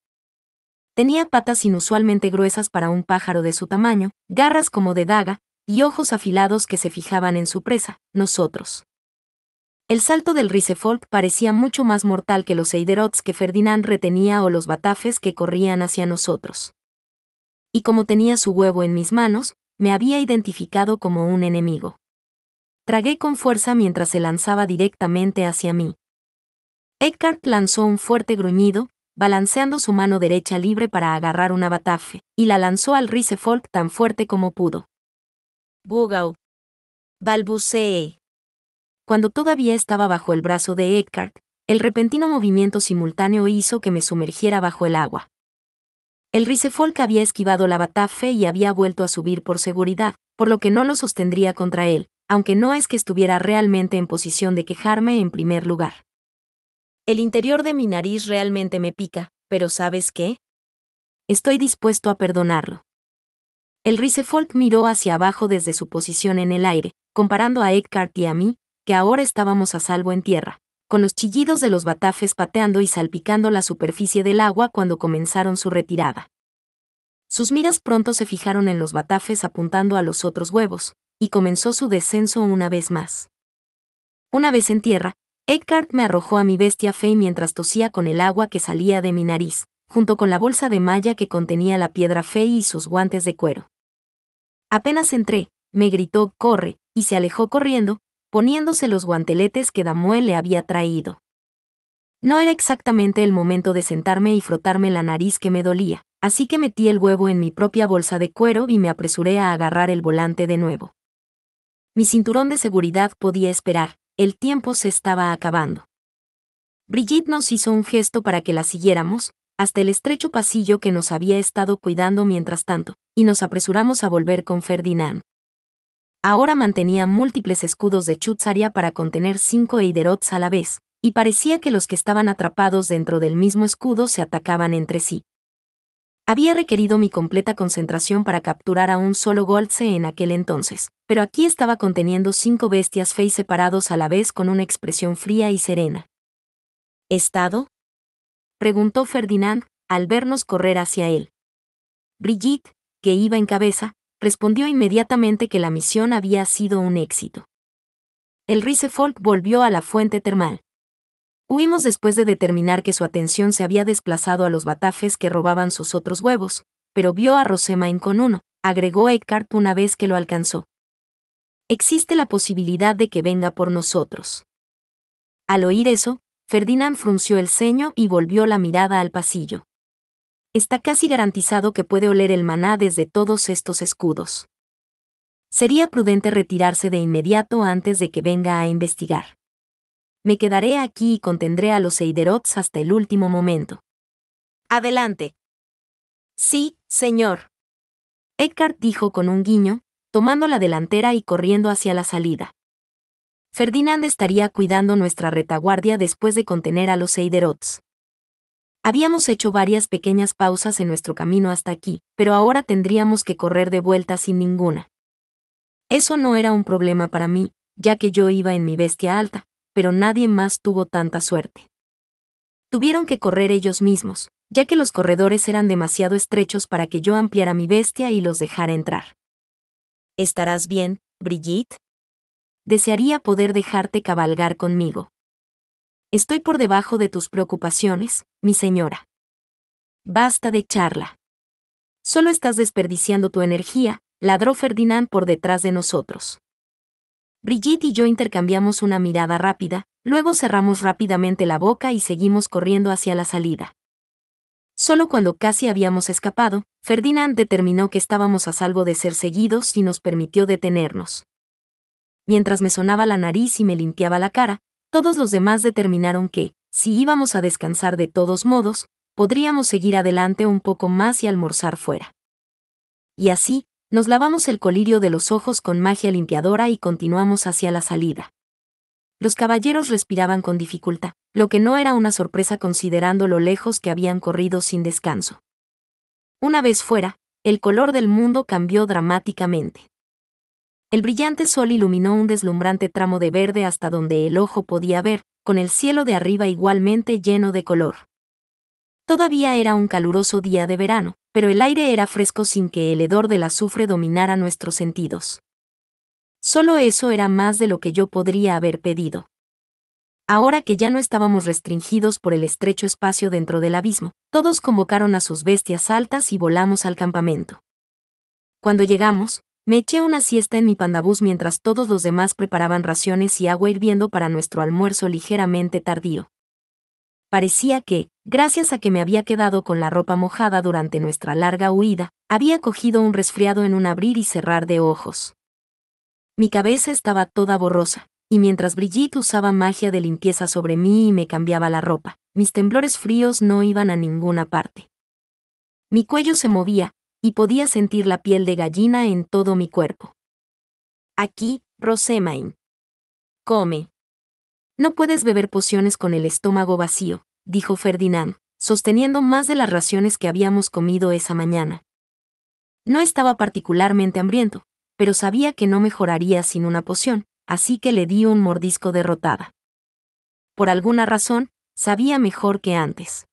Tenía patas inusualmente gruesas para un pájaro de su tamaño, garras como de daga, y ojos afilados que se fijaban en su presa, nosotros. El salto del Risefolk parecía mucho más mortal que los Eiderots que Ferdinand retenía o los batafes que corrían hacia nosotros. Y como tenía su huevo en mis manos, me había identificado como un enemigo. Tragué con fuerza mientras se lanzaba directamente hacia mí. Eckhart lanzó un fuerte gruñido, balanceando su mano derecha libre para agarrar una batafe, y la lanzó al Risefolk tan fuerte como pudo. Bugau, Balbuceé. Cuando todavía estaba bajo el brazo de Eckhart, el repentino movimiento simultáneo hizo que me sumergiera bajo el agua. El Ricefolk había esquivado la batafe y había vuelto a subir por seguridad, por lo que no lo sostendría contra él, aunque no es que estuviera realmente en posición de quejarme en primer lugar. El interior de mi nariz realmente me pica, pero ¿sabes qué? Estoy dispuesto a perdonarlo. El Ricefolk miró hacia abajo desde su posición en el aire, comparando a Eckhart y a mí, que ahora estábamos a salvo en tierra, con los chillidos de los batafes pateando y salpicando la superficie del agua cuando comenzaron su retirada. Sus miras pronto se fijaron en los batafes apuntando a los otros huevos, y comenzó su descenso una vez más. Una vez en tierra, Eckhart me arrojó a mi bestia Fey mientras tosía con el agua que salía de mi nariz, junto con la bolsa de malla que contenía la piedra Fey y sus guantes de cuero. Apenas entré, me gritó, corre, y se alejó corriendo, poniéndose los guanteletes que Damuel le había traído. No era exactamente el momento de sentarme y frotarme la nariz que me dolía, así que metí el huevo en mi propia bolsa de cuero y me apresuré a agarrar el volante de nuevo. Mi cinturón de seguridad podía esperar, el tiempo se estaba acabando. Brigitte nos hizo un gesto para que la siguiéramos, hasta el estrecho pasillo que nos había estado cuidando mientras tanto, y nos apresuramos a volver con Ferdinand. Ahora mantenía múltiples escudos de Chutzaria para contener cinco Eiderots a la vez, y parecía que los que estaban atrapados dentro del mismo escudo se atacaban entre sí. Había requerido mi completa concentración para capturar a un solo golse en aquel entonces, pero aquí estaba conteniendo cinco bestias fey separados a la vez con una expresión fría y serena. ¿Estado? preguntó Ferdinand, al vernos correr hacia él. Brigitte, que iba en cabeza, respondió inmediatamente que la misión había sido un éxito. El Risefolk volvió a la fuente termal. Huimos después de determinar que su atención se había desplazado a los batafes que robaban sus otros huevos, pero vio a Rosemain con uno, agregó Eckhart una vez que lo alcanzó. Existe la posibilidad de que venga por nosotros. Al oír eso, Ferdinand frunció el ceño y volvió la mirada al pasillo. Está casi garantizado que puede oler el maná desde todos estos escudos. Sería prudente retirarse de inmediato antes de que venga a investigar. Me quedaré aquí y contendré a los Eiderots hasta el último momento. Adelante. Sí, señor. Edgar dijo con un guiño, tomando la delantera y corriendo hacia la salida. Ferdinand estaría cuidando nuestra retaguardia después de contener a los Seiderots. Habíamos hecho varias pequeñas pausas en nuestro camino hasta aquí, pero ahora tendríamos que correr de vuelta sin ninguna. Eso no era un problema para mí, ya que yo iba en mi bestia alta, pero nadie más tuvo tanta suerte. Tuvieron que correr ellos mismos, ya que los corredores eran demasiado estrechos para que yo ampliara mi bestia y los dejara entrar. ¿Estarás bien, Brigitte? desearía poder dejarte cabalgar conmigo. Estoy por debajo de tus preocupaciones, mi señora. Basta de charla. Solo estás desperdiciando tu energía, ladró Ferdinand por detrás de nosotros. Brigitte y yo intercambiamos una mirada rápida, luego cerramos rápidamente la boca y seguimos corriendo hacia la salida. Solo cuando casi habíamos escapado, Ferdinand determinó que estábamos a salvo de ser seguidos y nos permitió detenernos mientras me sonaba la nariz y me limpiaba la cara, todos los demás determinaron que, si íbamos a descansar de todos modos, podríamos seguir adelante un poco más y almorzar fuera. Y así, nos lavamos el colirio de los ojos con magia limpiadora y continuamos hacia la salida. Los caballeros respiraban con dificultad, lo que no era una sorpresa considerando lo lejos que habían corrido sin descanso. Una vez fuera, el color del mundo cambió dramáticamente. El brillante sol iluminó un deslumbrante tramo de verde hasta donde el ojo podía ver, con el cielo de arriba igualmente lleno de color. Todavía era un caluroso día de verano, pero el aire era fresco sin que el hedor del azufre dominara nuestros sentidos. Solo eso era más de lo que yo podría haber pedido. Ahora que ya no estábamos restringidos por el estrecho espacio dentro del abismo, todos convocaron a sus bestias altas y volamos al campamento. Cuando llegamos, me eché una siesta en mi pandabús mientras todos los demás preparaban raciones y agua hirviendo para nuestro almuerzo ligeramente tardío. Parecía que, gracias a que me había quedado con la ropa mojada durante nuestra larga huida, había cogido un resfriado en un abrir y cerrar de ojos. Mi cabeza estaba toda borrosa, y mientras Brigitte usaba magia de limpieza sobre mí y me cambiaba la ropa, mis temblores fríos no iban a ninguna parte. Mi cuello se movía, y podía sentir la piel de gallina en todo mi cuerpo. Aquí, Rosemain. Come. No puedes beber pociones con el estómago vacío, dijo Ferdinand, sosteniendo más de las raciones que habíamos comido esa mañana. No estaba particularmente hambriento, pero sabía que no mejoraría sin una poción, así que le di un mordisco derrotada. Por alguna razón, sabía mejor que antes.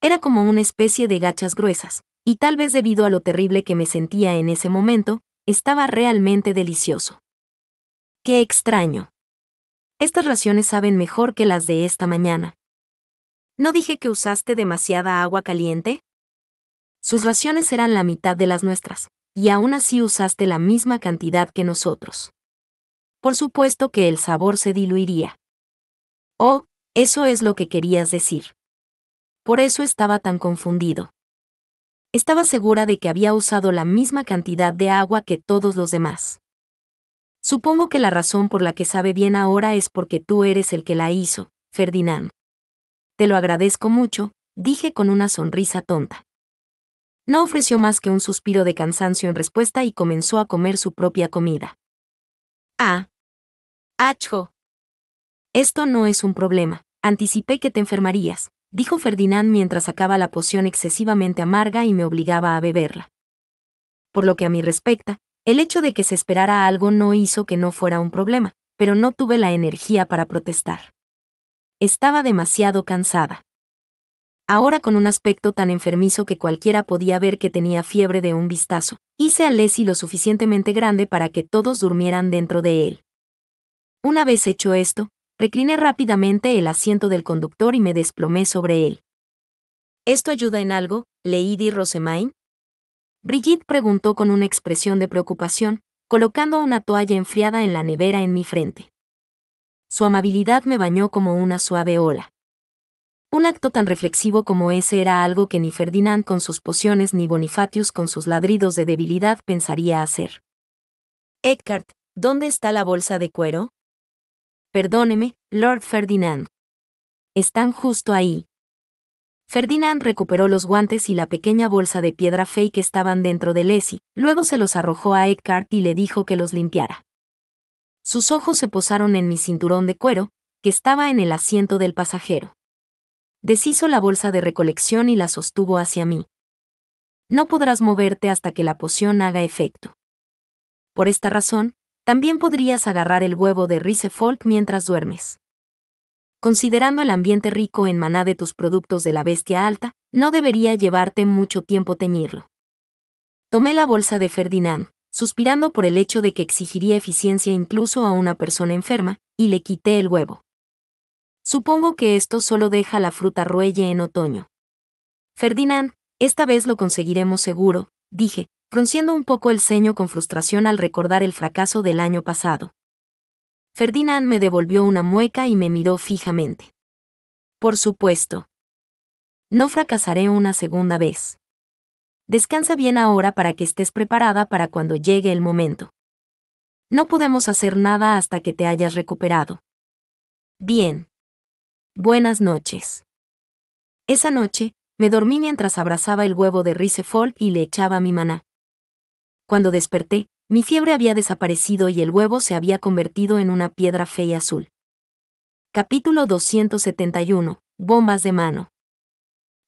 Era como una especie de gachas gruesas, y tal vez debido a lo terrible que me sentía en ese momento, estaba realmente delicioso. ¡Qué extraño! Estas raciones saben mejor que las de esta mañana. ¿No dije que usaste demasiada agua caliente? Sus raciones eran la mitad de las nuestras, y aún así usaste la misma cantidad que nosotros. Por supuesto que el sabor se diluiría. Oh, eso es lo que querías decir. Por eso estaba tan confundido estaba segura de que había usado la misma cantidad de agua que todos los demás. Supongo que la razón por la que sabe bien ahora es porque tú eres el que la hizo, Ferdinand. Te lo agradezco mucho, dije con una sonrisa tonta. No ofreció más que un suspiro de cansancio en respuesta y comenzó a comer su propia comida. Ah. Acho. Esto no es un problema. Anticipé que te enfermarías, dijo Ferdinand mientras sacaba la poción excesivamente amarga y me obligaba a beberla. Por lo que a mí respecta, el hecho de que se esperara algo no hizo que no fuera un problema, pero no tuve la energía para protestar. Estaba demasiado cansada. Ahora con un aspecto tan enfermizo que cualquiera podía ver que tenía fiebre de un vistazo, hice a Leslie lo suficientemente grande para que todos durmieran dentro de él. Una vez hecho esto, Recliné rápidamente el asiento del conductor y me desplomé sobre él. ¿Esto ayuda en algo, Lady Rosemain? Brigitte preguntó con una expresión de preocupación, colocando una toalla enfriada en la nevera en mi frente. Su amabilidad me bañó como una suave ola. Un acto tan reflexivo como ese era algo que ni Ferdinand con sus pociones ni Bonifatius con sus ladridos de debilidad pensaría hacer. Eckhart, ¿dónde está la bolsa de cuero? Perdóneme, Lord Ferdinand. Están justo ahí. Ferdinand recuperó los guantes y la pequeña bolsa de piedra fey que estaban dentro de Leslie, luego se los arrojó a Eckhart y le dijo que los limpiara. Sus ojos se posaron en mi cinturón de cuero, que estaba en el asiento del pasajero. Deshizo la bolsa de recolección y la sostuvo hacia mí. No podrás moverte hasta que la poción haga efecto. Por esta razón, también podrías agarrar el huevo de Rice mientras duermes. Considerando el ambiente rico en maná de tus productos de la bestia alta, no debería llevarte mucho tiempo teñirlo. Tomé la bolsa de Ferdinand, suspirando por el hecho de que exigiría eficiencia incluso a una persona enferma, y le quité el huevo. Supongo que esto solo deja la fruta ruelle en otoño. Ferdinand, esta vez lo conseguiremos seguro, dije, frunciendo un poco el ceño con frustración al recordar el fracaso del año pasado. Ferdinand me devolvió una mueca y me miró fijamente. Por supuesto. No fracasaré una segunda vez. Descansa bien ahora para que estés preparada para cuando llegue el momento. No podemos hacer nada hasta que te hayas recuperado. Bien. Buenas noches. Esa noche, me dormí mientras abrazaba el huevo de Risefold y le echaba mi maná. Cuando desperté, mi fiebre había desaparecido y el huevo se había convertido en una piedra fea y azul. Capítulo 271. Bombas de mano.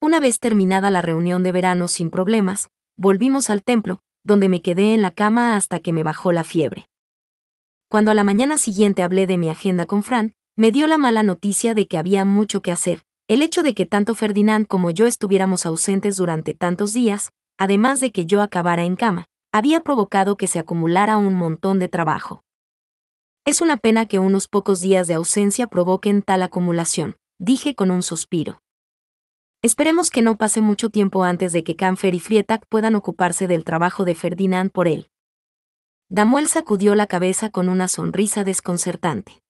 Una vez terminada la reunión de verano sin problemas, volvimos al templo, donde me quedé en la cama hasta que me bajó la fiebre. Cuando a la mañana siguiente hablé de mi agenda con Fran, me dio la mala noticia de que había mucho que hacer, el hecho de que tanto Ferdinand como yo estuviéramos ausentes durante tantos días, además de que yo acabara en cama, había provocado que se acumulara un montón de trabajo. Es una pena que unos pocos días de ausencia provoquen tal acumulación, dije con un suspiro. Esperemos que no pase mucho tiempo antes de que Canfer y Frietak puedan ocuparse del trabajo de Ferdinand por él. Damuel sacudió la cabeza con una sonrisa desconcertante.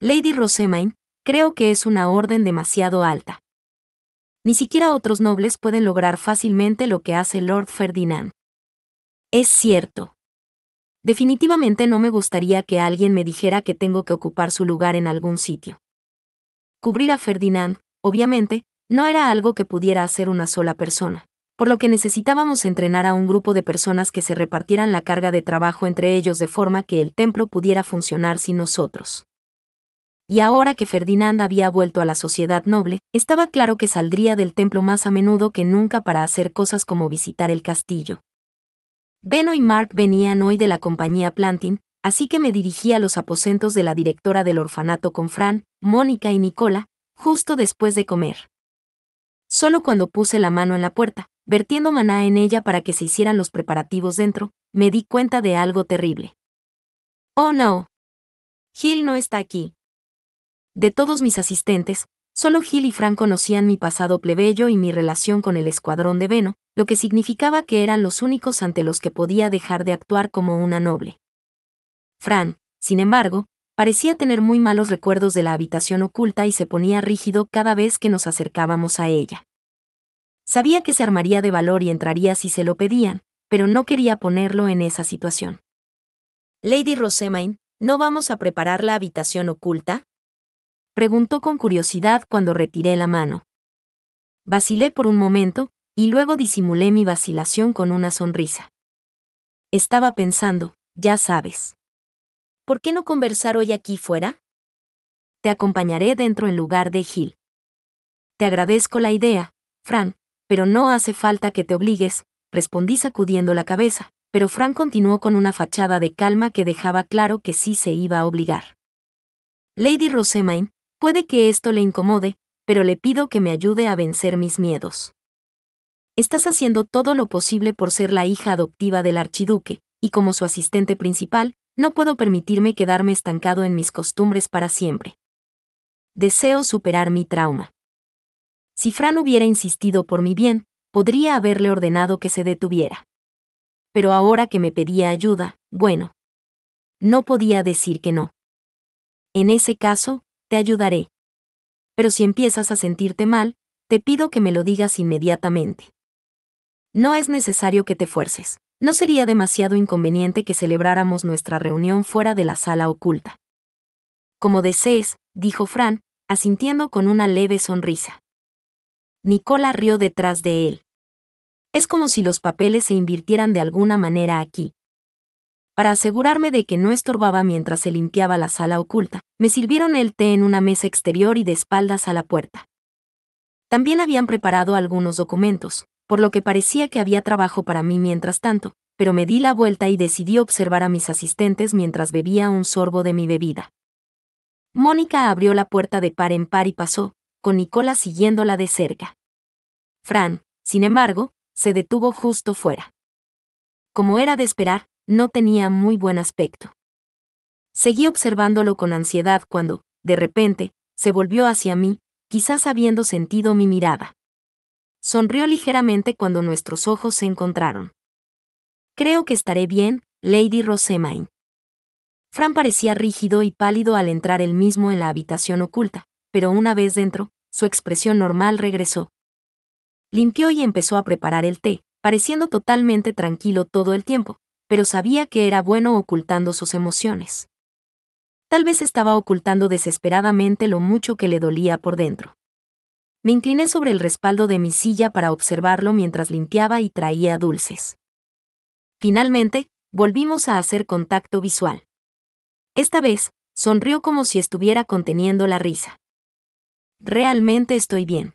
Lady Rosemain, creo que es una orden demasiado alta. Ni siquiera otros nobles pueden lograr fácilmente lo que hace Lord Ferdinand. Es cierto. Definitivamente no me gustaría que alguien me dijera que tengo que ocupar su lugar en algún sitio. Cubrir a Ferdinand, obviamente, no era algo que pudiera hacer una sola persona, por lo que necesitábamos entrenar a un grupo de personas que se repartieran la carga de trabajo entre ellos de forma que el templo pudiera funcionar sin nosotros. Y ahora que Ferdinand había vuelto a la sociedad noble, estaba claro que saldría del templo más a menudo que nunca para hacer cosas como visitar el castillo, Beno y Mark venían hoy de la compañía Plantin, así que me dirigí a los aposentos de la directora del orfanato con Fran, Mónica y Nicola, justo después de comer. Solo cuando puse la mano en la puerta, vertiendo maná en ella para que se hicieran los preparativos dentro, me di cuenta de algo terrible. Oh no. Gil no está aquí. De todos mis asistentes, solo Gil y Fran conocían mi pasado plebeyo y mi relación con el escuadrón de Veno, lo que significaba que eran los únicos ante los que podía dejar de actuar como una noble. Fran, sin embargo, parecía tener muy malos recuerdos de la habitación oculta y se ponía rígido cada vez que nos acercábamos a ella. Sabía que se armaría de valor y entraría si se lo pedían, pero no quería ponerlo en esa situación. Lady Rosemain, ¿no vamos a preparar la habitación oculta? Preguntó con curiosidad cuando retiré la mano. Vacilé por un momento, y luego disimulé mi vacilación con una sonrisa. Estaba pensando, ya sabes. ¿Por qué no conversar hoy aquí fuera? Te acompañaré dentro en lugar de Gil. Te agradezco la idea, Fran, pero no hace falta que te obligues, respondí sacudiendo la cabeza, pero Fran continuó con una fachada de calma que dejaba claro que sí se iba a obligar. Lady Rosemain, puede que esto le incomode, pero le pido que me ayude a vencer mis miedos. Estás haciendo todo lo posible por ser la hija adoptiva del archiduque, y como su asistente principal, no puedo permitirme quedarme estancado en mis costumbres para siempre. Deseo superar mi trauma. Si Fran hubiera insistido por mi bien, podría haberle ordenado que se detuviera. Pero ahora que me pedía ayuda, bueno. No podía decir que no. En ese caso, te ayudaré. Pero si empiezas a sentirte mal, te pido que me lo digas inmediatamente. No es necesario que te fuerces. No sería demasiado inconveniente que celebráramos nuestra reunión fuera de la sala oculta. Como desees, dijo Fran, asintiendo con una leve sonrisa. Nicola rió detrás de él. Es como si los papeles se invirtieran de alguna manera aquí. Para asegurarme de que no estorbaba mientras se limpiaba la sala oculta, me sirvieron el té en una mesa exterior y de espaldas a la puerta. También habían preparado algunos documentos, por lo que parecía que había trabajo para mí mientras tanto, pero me di la vuelta y decidí observar a mis asistentes mientras bebía un sorbo de mi bebida. Mónica abrió la puerta de par en par y pasó, con Nicola siguiéndola de cerca. Fran, sin embargo, se detuvo justo fuera. Como era de esperar, no tenía muy buen aspecto. Seguí observándolo con ansiedad cuando, de repente, se volvió hacia mí, quizás habiendo sentido mi mirada. Sonrió ligeramente cuando nuestros ojos se encontraron. Creo que estaré bien, Lady Rosemain. Fran parecía rígido y pálido al entrar él mismo en la habitación oculta, pero una vez dentro, su expresión normal regresó. Limpió y empezó a preparar el té, pareciendo totalmente tranquilo todo el tiempo, pero sabía que era bueno ocultando sus emociones. Tal vez estaba ocultando desesperadamente lo mucho que le dolía por dentro. Me incliné sobre el respaldo de mi silla para observarlo mientras limpiaba y traía dulces. Finalmente, volvimos a hacer contacto visual. Esta vez, sonrió como si estuviera conteniendo la risa. Realmente estoy bien.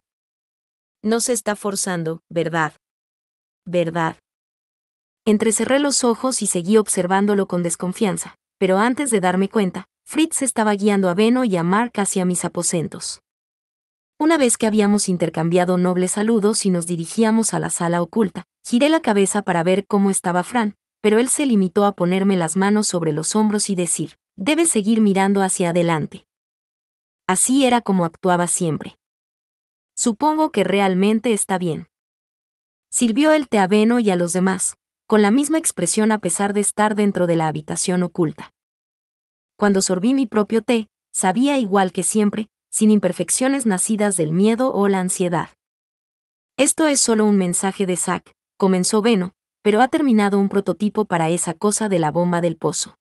No se está forzando, ¿verdad? ¿Verdad? Entrecerré los ojos y seguí observándolo con desconfianza, pero antes de darme cuenta, Fritz estaba guiando a Beno y a Mark hacia mis aposentos. Una vez que habíamos intercambiado nobles saludos y nos dirigíamos a la sala oculta, giré la cabeza para ver cómo estaba Fran, pero él se limitó a ponerme las manos sobre los hombros y decir, debes seguir mirando hacia adelante. Así era como actuaba siempre. Supongo que realmente está bien. Sirvió el té a Beno y a los demás, con la misma expresión a pesar de estar dentro de la habitación oculta. Cuando sorbí mi propio té, sabía igual que siempre, sin imperfecciones nacidas del miedo o la ansiedad. Esto es solo un mensaje de Zack, comenzó Veno, pero ha terminado un prototipo para esa cosa de la bomba del pozo.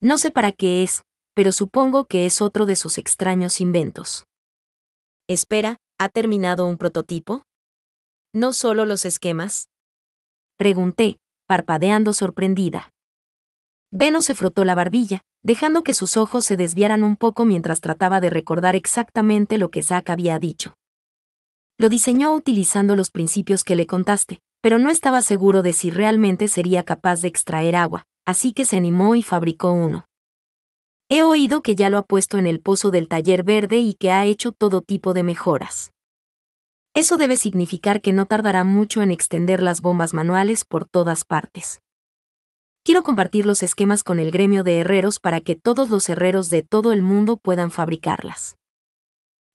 No sé para qué es, pero supongo que es otro de sus extraños inventos. Espera, ¿ha terminado un prototipo? ¿No solo los esquemas? Pregunté, parpadeando sorprendida. Veno se frotó la barbilla, dejando que sus ojos se desviaran un poco mientras trataba de recordar exactamente lo que Zack había dicho. Lo diseñó utilizando los principios que le contaste, pero no estaba seguro de si realmente sería capaz de extraer agua, así que se animó y fabricó uno. He oído que ya lo ha puesto en el pozo del taller verde y que ha hecho todo tipo de mejoras. Eso debe significar que no tardará mucho en extender las bombas manuales por todas partes. Quiero compartir los esquemas con el gremio de herreros para que todos los herreros de todo el mundo puedan fabricarlas.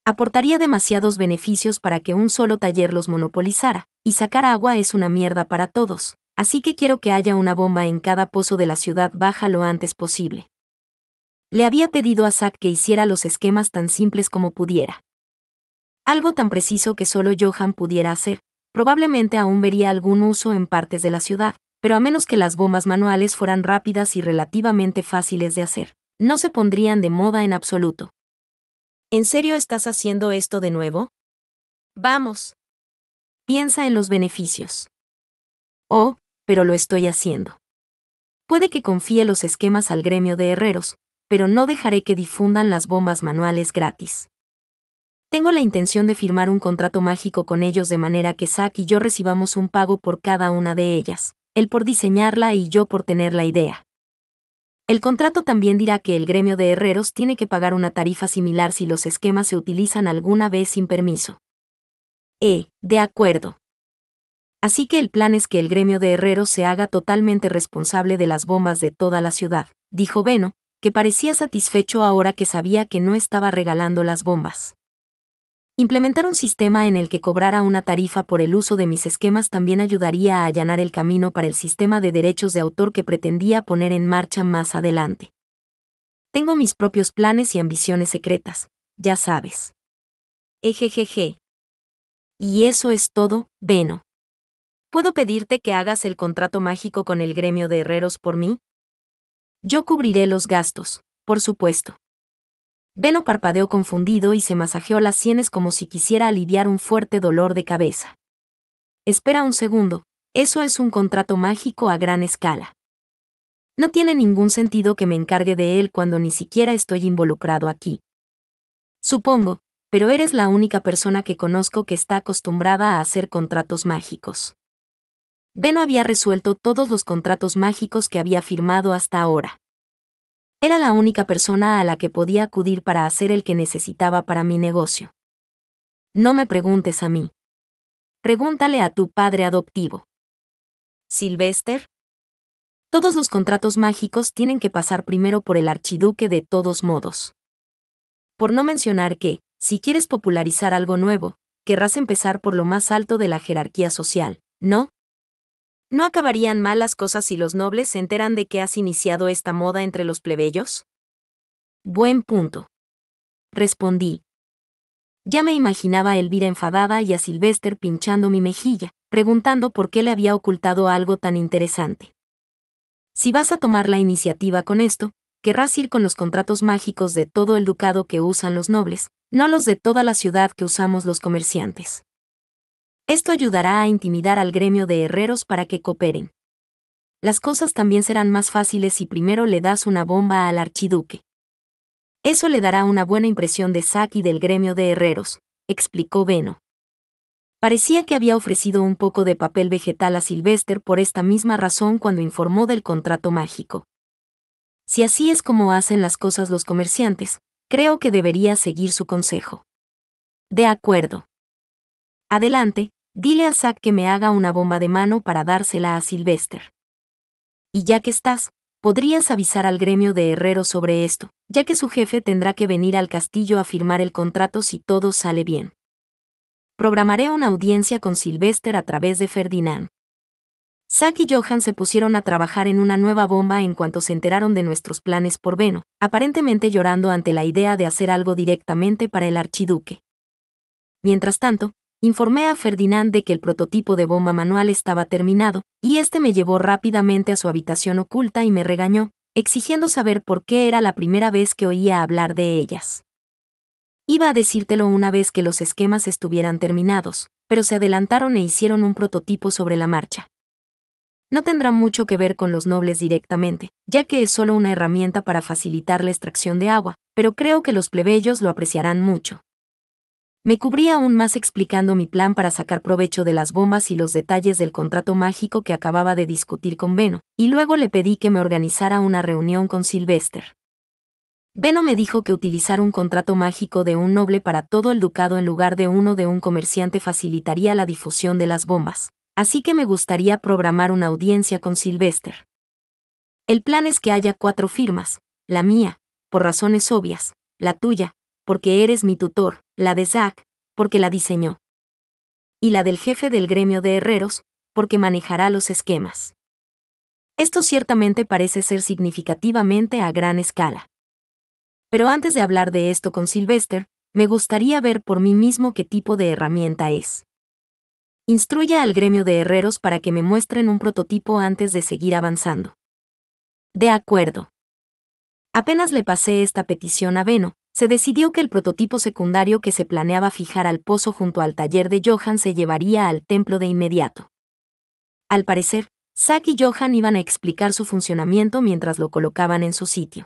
Aportaría demasiados beneficios para que un solo taller los monopolizara, y sacar agua es una mierda para todos, así que quiero que haya una bomba en cada pozo de la ciudad baja lo antes posible. Le había pedido a Zack que hiciera los esquemas tan simples como pudiera. Algo tan preciso que solo Johan pudiera hacer, probablemente aún vería algún uso en partes de la ciudad, pero a menos que las bombas manuales fueran rápidas y relativamente fáciles de hacer, no se pondrían de moda en absoluto. ¿En serio estás haciendo esto de nuevo? Vamos. Piensa en los beneficios. Oh, pero lo estoy haciendo. Puede que confíe los esquemas al gremio de herreros, pero no dejaré que difundan las bombas manuales gratis. Tengo la intención de firmar un contrato mágico con ellos de manera que Zack y yo recibamos un pago por cada una de ellas él por diseñarla y yo por tener la idea. El contrato también dirá que el gremio de herreros tiene que pagar una tarifa similar si los esquemas se utilizan alguna vez sin permiso. E. De acuerdo. Así que el plan es que el gremio de herreros se haga totalmente responsable de las bombas de toda la ciudad, dijo Beno, que parecía satisfecho ahora que sabía que no estaba regalando las bombas. Implementar un sistema en el que cobrara una tarifa por el uso de mis esquemas también ayudaría a allanar el camino para el sistema de derechos de autor que pretendía poner en marcha más adelante. Tengo mis propios planes y ambiciones secretas, ya sabes. Ejejeje. Y eso es todo, Veno. ¿Puedo pedirte que hagas el contrato mágico con el gremio de herreros por mí? Yo cubriré los gastos, por supuesto. Beno parpadeó confundido y se masajeó las sienes como si quisiera aliviar un fuerte dolor de cabeza. Espera un segundo, eso es un contrato mágico a gran escala. No tiene ningún sentido que me encargue de él cuando ni siquiera estoy involucrado aquí. Supongo, pero eres la única persona que conozco que está acostumbrada a hacer contratos mágicos. Beno había resuelto todos los contratos mágicos que había firmado hasta ahora. Era la única persona a la que podía acudir para hacer el que necesitaba para mi negocio. No me preguntes a mí. Pregúntale a tu padre adoptivo. ¿Silvester? Todos los contratos mágicos tienen que pasar primero por el archiduque de todos modos. Por no mencionar que, si quieres popularizar algo nuevo, querrás empezar por lo más alto de la jerarquía social, ¿no? ¿No acabarían mal las cosas si los nobles se enteran de que has iniciado esta moda entre los plebeyos? Buen punto. Respondí. Ya me imaginaba a Elvira enfadada y a Silvester pinchando mi mejilla, preguntando por qué le había ocultado algo tan interesante. Si vas a tomar la iniciativa con esto, querrás ir con los contratos mágicos de todo el ducado que usan los nobles, no los de toda la ciudad que usamos los comerciantes. Esto ayudará a intimidar al gremio de herreros para que cooperen. Las cosas también serán más fáciles si primero le das una bomba al archiduque. Eso le dará una buena impresión de Zack y del gremio de herreros, explicó Veno. Parecía que había ofrecido un poco de papel vegetal a Sylvester por esta misma razón cuando informó del contrato mágico. Si así es como hacen las cosas los comerciantes, creo que debería seguir su consejo. De acuerdo. Adelante, Dile a Zack que me haga una bomba de mano para dársela a Sylvester. Y ya que estás, podrías avisar al gremio de herreros sobre esto, ya que su jefe tendrá que venir al castillo a firmar el contrato si todo sale bien. Programaré una audiencia con Sylvester a través de Ferdinand. Zack y Johan se pusieron a trabajar en una nueva bomba en cuanto se enteraron de nuestros planes por Veno, aparentemente llorando ante la idea de hacer algo directamente para el archiduque. Mientras tanto, Informé a Ferdinand de que el prototipo de bomba manual estaba terminado, y este me llevó rápidamente a su habitación oculta y me regañó, exigiendo saber por qué era la primera vez que oía hablar de ellas. Iba a decírtelo una vez que los esquemas estuvieran terminados, pero se adelantaron e hicieron un prototipo sobre la marcha. No tendrá mucho que ver con los nobles directamente, ya que es solo una herramienta para facilitar la extracción de agua, pero creo que los plebeyos lo apreciarán mucho. Me cubrí aún más explicando mi plan para sacar provecho de las bombas y los detalles del contrato mágico que acababa de discutir con Veno, y luego le pedí que me organizara una reunión con Silvester. Veno me dijo que utilizar un contrato mágico de un noble para todo el ducado en lugar de uno de un comerciante facilitaría la difusión de las bombas, así que me gustaría programar una audiencia con Sylvester. El plan es que haya cuatro firmas, la mía, por razones obvias, la tuya, porque eres mi tutor, la de Zack, porque la diseñó. Y la del jefe del gremio de herreros, porque manejará los esquemas. Esto ciertamente parece ser significativamente a gran escala. Pero antes de hablar de esto con Sylvester, me gustaría ver por mí mismo qué tipo de herramienta es. Instruya al gremio de herreros para que me muestren un prototipo antes de seguir avanzando. De acuerdo. Apenas le pasé esta petición a Veno, se decidió que el prototipo secundario que se planeaba fijar al pozo junto al taller de Johan se llevaría al templo de inmediato. Al parecer, Zack y Johan iban a explicar su funcionamiento mientras lo colocaban en su sitio.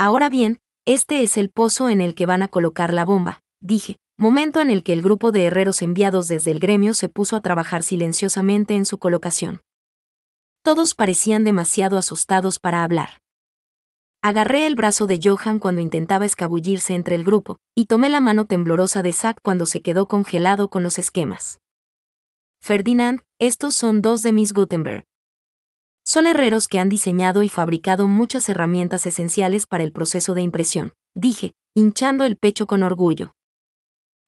Ahora bien, este es el pozo en el que van a colocar la bomba, dije, momento en el que el grupo de herreros enviados desde el gremio se puso a trabajar silenciosamente en su colocación. Todos parecían demasiado asustados para hablar. Agarré el brazo de Johan cuando intentaba escabullirse entre el grupo, y tomé la mano temblorosa de Zack cuando se quedó congelado con los esquemas. Ferdinand, estos son dos de Miss Gutenberg. Son herreros que han diseñado y fabricado muchas herramientas esenciales para el proceso de impresión, dije, hinchando el pecho con orgullo.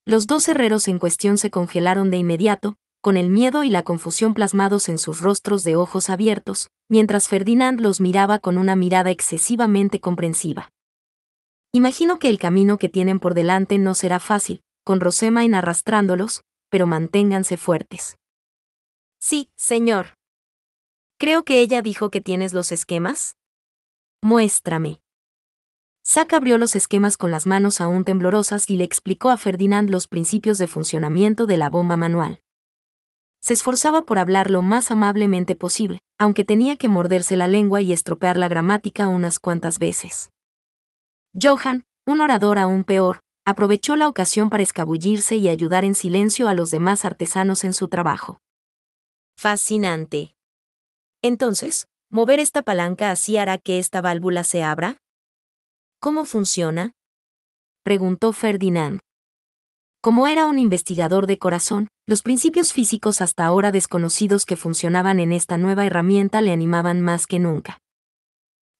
Los dos herreros en cuestión se congelaron de inmediato, con el miedo y la confusión plasmados en sus rostros de ojos abiertos, mientras Ferdinand los miraba con una mirada excesivamente comprensiva. Imagino que el camino que tienen por delante no será fácil, con en arrastrándolos, pero manténganse fuertes. Sí, señor. Creo que ella dijo que tienes los esquemas. Muéstrame. Zack abrió los esquemas con las manos aún temblorosas y le explicó a Ferdinand los principios de funcionamiento de la bomba manual. Se esforzaba por hablar lo más amablemente posible, aunque tenía que morderse la lengua y estropear la gramática unas cuantas veces. Johan, un orador aún peor, aprovechó la ocasión para escabullirse y ayudar en silencio a los demás artesanos en su trabajo. Fascinante. Entonces, ¿mover esta palanca así hará que esta válvula se abra? ¿Cómo funciona? preguntó Ferdinand. Como era un investigador de corazón, los principios físicos hasta ahora desconocidos que funcionaban en esta nueva herramienta le animaban más que nunca.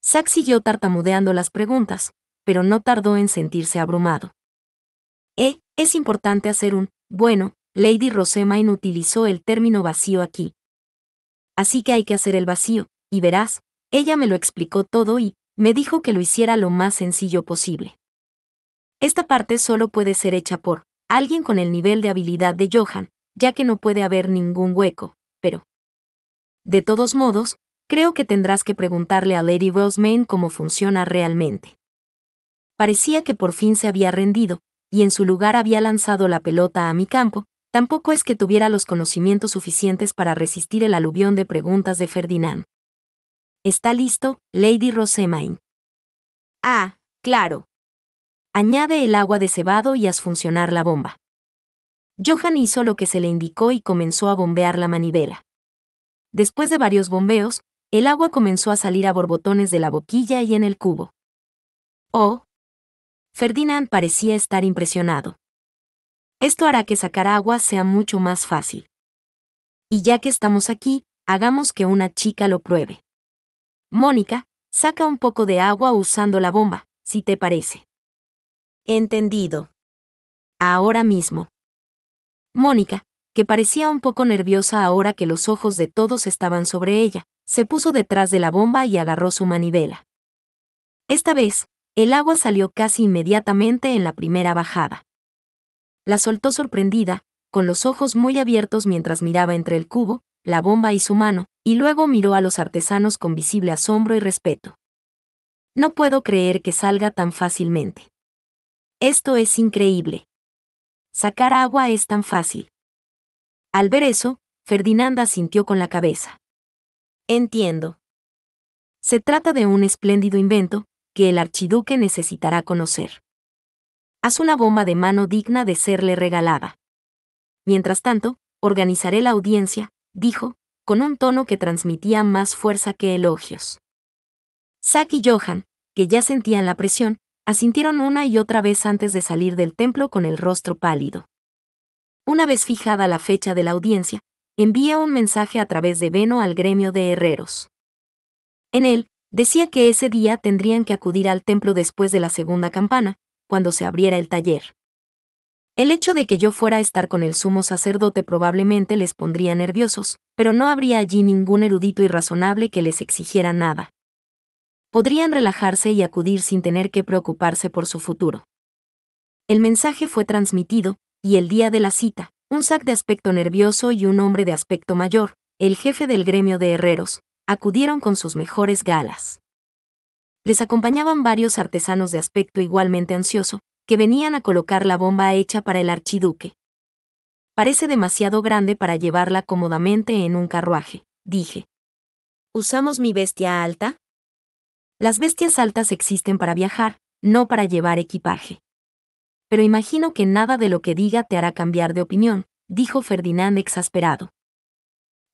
Zack siguió tartamudeando las preguntas, pero no tardó en sentirse abrumado. —Eh, es importante hacer un, bueno, Lady Rosemain utilizó el término vacío aquí. Así que hay que hacer el vacío, y verás, ella me lo explicó todo y, me dijo que lo hiciera lo más sencillo posible. Esta parte solo puede ser hecha por, alguien con el nivel de habilidad de Johan, ya que no puede haber ningún hueco, pero... De todos modos, creo que tendrás que preguntarle a Lady Rosemain cómo funciona realmente. Parecía que por fin se había rendido, y en su lugar había lanzado la pelota a mi campo, tampoco es que tuviera los conocimientos suficientes para resistir el aluvión de preguntas de Ferdinand. ¿Está listo, Lady Rosemain? Ah, claro. Añade el agua de cebado y haz funcionar la bomba. Johan hizo lo que se le indicó y comenzó a bombear la manivela. Después de varios bombeos, el agua comenzó a salir a borbotones de la boquilla y en el cubo. Oh. Ferdinand parecía estar impresionado. Esto hará que sacar agua sea mucho más fácil. Y ya que estamos aquí, hagamos que una chica lo pruebe. Mónica, saca un poco de agua usando la bomba, si te parece. Entendido. Ahora mismo. Mónica, que parecía un poco nerviosa ahora que los ojos de todos estaban sobre ella, se puso detrás de la bomba y agarró su manivela. Esta vez, el agua salió casi inmediatamente en la primera bajada. La soltó sorprendida, con los ojos muy abiertos mientras miraba entre el cubo, la bomba y su mano, y luego miró a los artesanos con visible asombro y respeto. No puedo creer que salga tan fácilmente. Esto es increíble. Sacar agua es tan fácil. Al ver eso, Ferdinanda sintió con la cabeza. Entiendo. Se trata de un espléndido invento, que el archiduque necesitará conocer. Haz una bomba de mano digna de serle regalada. Mientras tanto, organizaré la audiencia, dijo, con un tono que transmitía más fuerza que elogios. Zack y Johan, que ya sentían la presión, Asintieron una y otra vez antes de salir del templo con el rostro pálido. Una vez fijada la fecha de la audiencia, envía un mensaje a través de Veno al gremio de herreros. En él, decía que ese día tendrían que acudir al templo después de la segunda campana, cuando se abriera el taller. El hecho de que yo fuera a estar con el sumo sacerdote probablemente les pondría nerviosos, pero no habría allí ningún erudito irrazonable que les exigiera nada podrían relajarse y acudir sin tener que preocuparse por su futuro. El mensaje fue transmitido, y el día de la cita, un sac de aspecto nervioso y un hombre de aspecto mayor, el jefe del gremio de herreros, acudieron con sus mejores galas. Les acompañaban varios artesanos de aspecto igualmente ansioso, que venían a colocar la bomba hecha para el archiduque. Parece demasiado grande para llevarla cómodamente en un carruaje, dije. ¿Usamos mi bestia alta? Las bestias altas existen para viajar, no para llevar equipaje. Pero imagino que nada de lo que diga te hará cambiar de opinión, dijo Ferdinand exasperado.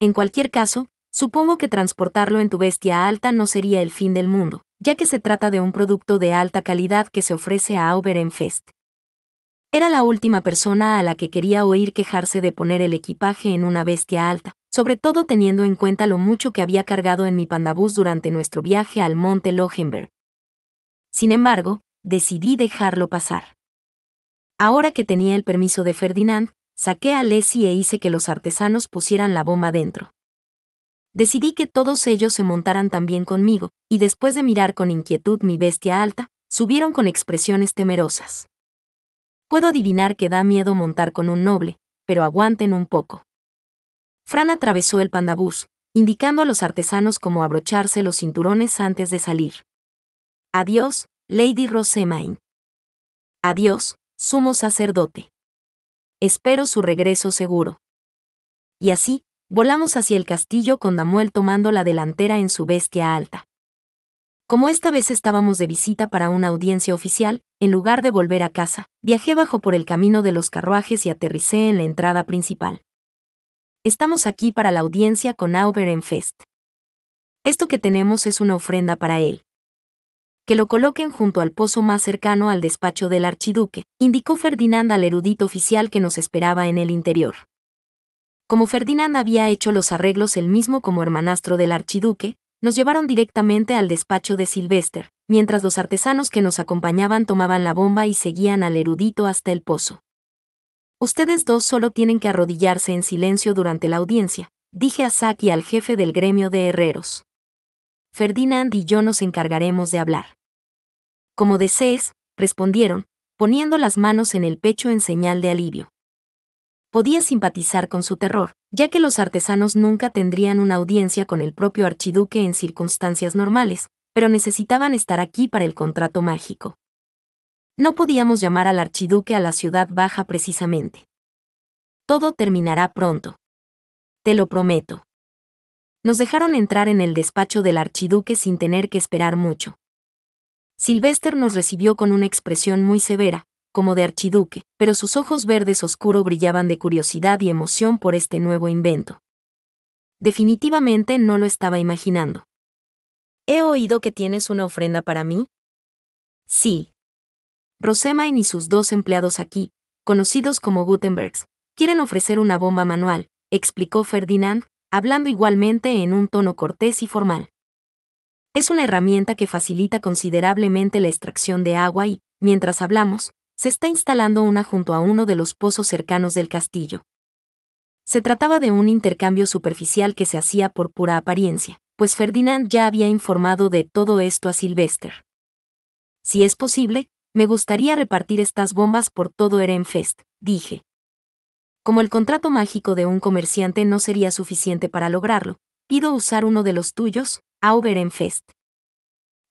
En cualquier caso, supongo que transportarlo en tu bestia alta no sería el fin del mundo, ya que se trata de un producto de alta calidad que se ofrece a Oberenfest. Era la última persona a la que quería oír quejarse de poner el equipaje en una bestia alta, sobre todo teniendo en cuenta lo mucho que había cargado en mi pandabús durante nuestro viaje al monte Lohenberg. Sin embargo, decidí dejarlo pasar. Ahora que tenía el permiso de Ferdinand, saqué a Leslie e hice que los artesanos pusieran la bomba dentro. Decidí que todos ellos se montaran también conmigo, y después de mirar con inquietud mi bestia alta, subieron con expresiones temerosas. Puedo adivinar que da miedo montar con un noble, pero aguanten un poco. Fran atravesó el pandabús, indicando a los artesanos cómo abrocharse los cinturones antes de salir. Adiós, Lady Rosemain. Adiós, sumo sacerdote. Espero su regreso seguro. Y así, volamos hacia el castillo con Damuel tomando la delantera en su bestia alta. Como esta vez estábamos de visita para una audiencia oficial, en lugar de volver a casa, viajé bajo por el camino de los carruajes y aterricé en la entrada principal. Estamos aquí para la audiencia con Fest. Esto que tenemos es una ofrenda para él. Que lo coloquen junto al pozo más cercano al despacho del archiduque, indicó Ferdinand al erudito oficial que nos esperaba en el interior. Como Ferdinand había hecho los arreglos él mismo como hermanastro del archiduque, nos llevaron directamente al despacho de Sylvester, mientras los artesanos que nos acompañaban tomaban la bomba y seguían al erudito hasta el pozo. Ustedes dos solo tienen que arrodillarse en silencio durante la audiencia, dije a Zack y al jefe del gremio de herreros. Ferdinand y yo nos encargaremos de hablar. Como desees, respondieron, poniendo las manos en el pecho en señal de alivio. Podía simpatizar con su terror, ya que los artesanos nunca tendrían una audiencia con el propio archiduque en circunstancias normales, pero necesitaban estar aquí para el contrato mágico. No podíamos llamar al archiduque a la ciudad baja precisamente. Todo terminará pronto. Te lo prometo. Nos dejaron entrar en el despacho del archiduque sin tener que esperar mucho. Sylvester nos recibió con una expresión muy severa, como de archiduque, pero sus ojos verdes oscuro brillaban de curiosidad y emoción por este nuevo invento. Definitivamente no lo estaba imaginando. He oído que tienes una ofrenda para mí. Sí, Rosemain y sus dos empleados aquí, conocidos como Gutenbergs, quieren ofrecer una bomba manual, explicó Ferdinand, hablando igualmente en un tono cortés y formal. Es una herramienta que facilita considerablemente la extracción de agua y, mientras hablamos, se está instalando una junto a uno de los pozos cercanos del castillo. Se trataba de un intercambio superficial que se hacía por pura apariencia, pues Ferdinand ya había informado de todo esto a Sylvester. Si es posible, me gustaría repartir estas bombas por todo Erenfest, dije. Como el contrato mágico de un comerciante no sería suficiente para lograrlo, pido usar uno de los tuyos, Auberenfest.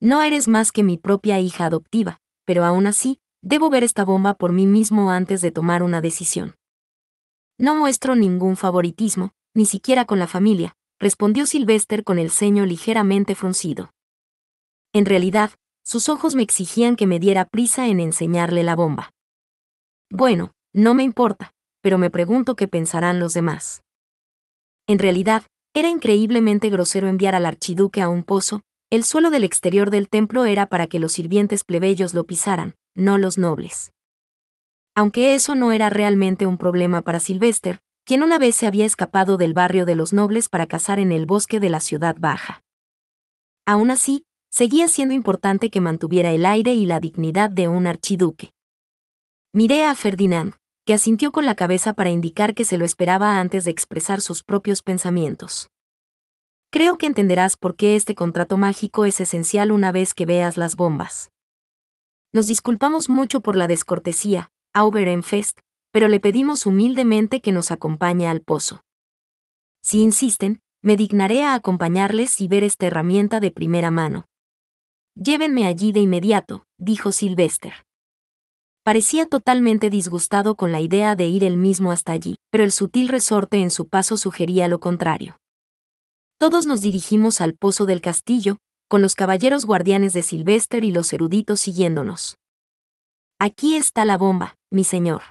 No eres más que mi propia hija adoptiva, pero aún así, debo ver esta bomba por mí mismo antes de tomar una decisión. No muestro ningún favoritismo, ni siquiera con la familia, respondió Sylvester con el ceño ligeramente fruncido. En realidad, sus ojos me exigían que me diera prisa en enseñarle la bomba. Bueno, no me importa, pero me pregunto qué pensarán los demás. En realidad, era increíblemente grosero enviar al archiduque a un pozo, el suelo del exterior del templo era para que los sirvientes plebeyos lo pisaran, no los nobles. Aunque eso no era realmente un problema para Sylvester, quien una vez se había escapado del barrio de los nobles para cazar en el bosque de la ciudad baja. Aún así, seguía siendo importante que mantuviera el aire y la dignidad de un archiduque. Miré a Ferdinand, que asintió con la cabeza para indicar que se lo esperaba antes de expresar sus propios pensamientos. Creo que entenderás por qué este contrato mágico es esencial una vez que veas las bombas. Nos disculpamos mucho por la descortesía, Fest, pero le pedimos humildemente que nos acompañe al pozo. Si insisten, me dignaré a acompañarles y ver esta herramienta de primera mano. Llévenme allí de inmediato, dijo Silvester. Parecía totalmente disgustado con la idea de ir él mismo hasta allí, pero el sutil resorte en su paso sugería lo contrario. Todos nos dirigimos al pozo del castillo, con los caballeros guardianes de Silvester y los eruditos siguiéndonos. Aquí está la bomba, mi señor.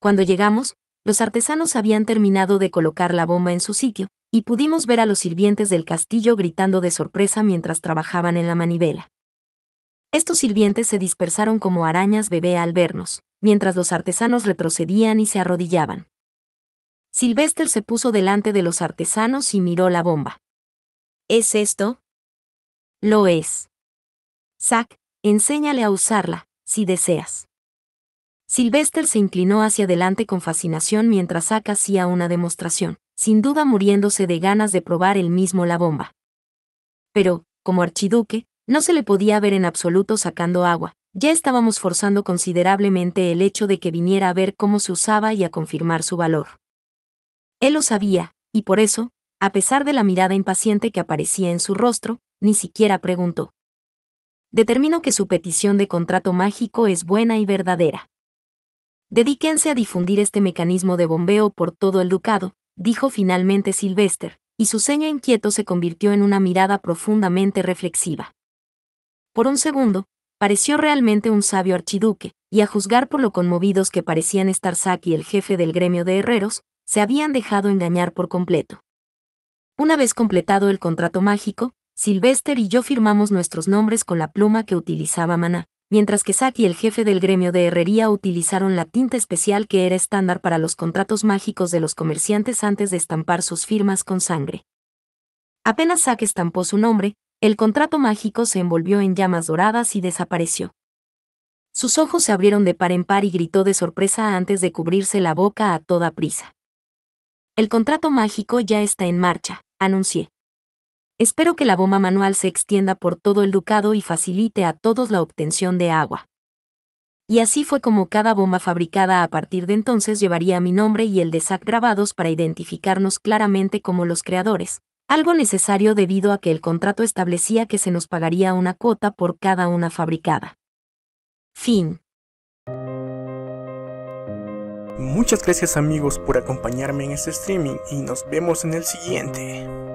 Cuando llegamos, los artesanos habían terminado de colocar la bomba en su sitio, y pudimos ver a los sirvientes del castillo gritando de sorpresa mientras trabajaban en la manivela. Estos sirvientes se dispersaron como arañas bebé al vernos, mientras los artesanos retrocedían y se arrodillaban. Sylvester se puso delante de los artesanos y miró la bomba. ¿Es esto? Lo es. Zack, enséñale a usarla, si deseas. Sylvester se inclinó hacia adelante con fascinación mientras Zack hacía una demostración, sin duda muriéndose de ganas de probar él mismo la bomba. Pero, como archiduque, no se le podía ver en absoluto sacando agua, ya estábamos forzando considerablemente el hecho de que viniera a ver cómo se usaba y a confirmar su valor. Él lo sabía, y por eso, a pesar de la mirada impaciente que aparecía en su rostro, ni siquiera preguntó. Determino que su petición de contrato mágico es buena y verdadera. Dedíquense a difundir este mecanismo de bombeo por todo el ducado, dijo finalmente Silvester, y su seña inquieto se convirtió en una mirada profundamente reflexiva. Por un segundo, pareció realmente un sabio archiduque, y a juzgar por lo conmovidos que parecían estar Zack y el jefe del gremio de herreros, se habían dejado engañar por completo. Una vez completado el contrato mágico, Silvester y yo firmamos nuestros nombres con la pluma que utilizaba Maná, mientras que Zack y el jefe del gremio de herrería utilizaron la tinta especial que era estándar para los contratos mágicos de los comerciantes antes de estampar sus firmas con sangre. Apenas Zack estampó su nombre, el contrato mágico se envolvió en llamas doradas y desapareció. Sus ojos se abrieron de par en par y gritó de sorpresa antes de cubrirse la boca a toda prisa. El contrato mágico ya está en marcha, anuncié. Espero que la bomba manual se extienda por todo el ducado y facilite a todos la obtención de agua. Y así fue como cada bomba fabricada a partir de entonces llevaría mi nombre y el de SAC grabados para identificarnos claramente como los creadores, algo necesario debido a que el contrato establecía que se nos pagaría una cuota por cada una fabricada. Fin. Muchas gracias amigos por acompañarme en este streaming y nos vemos en el siguiente.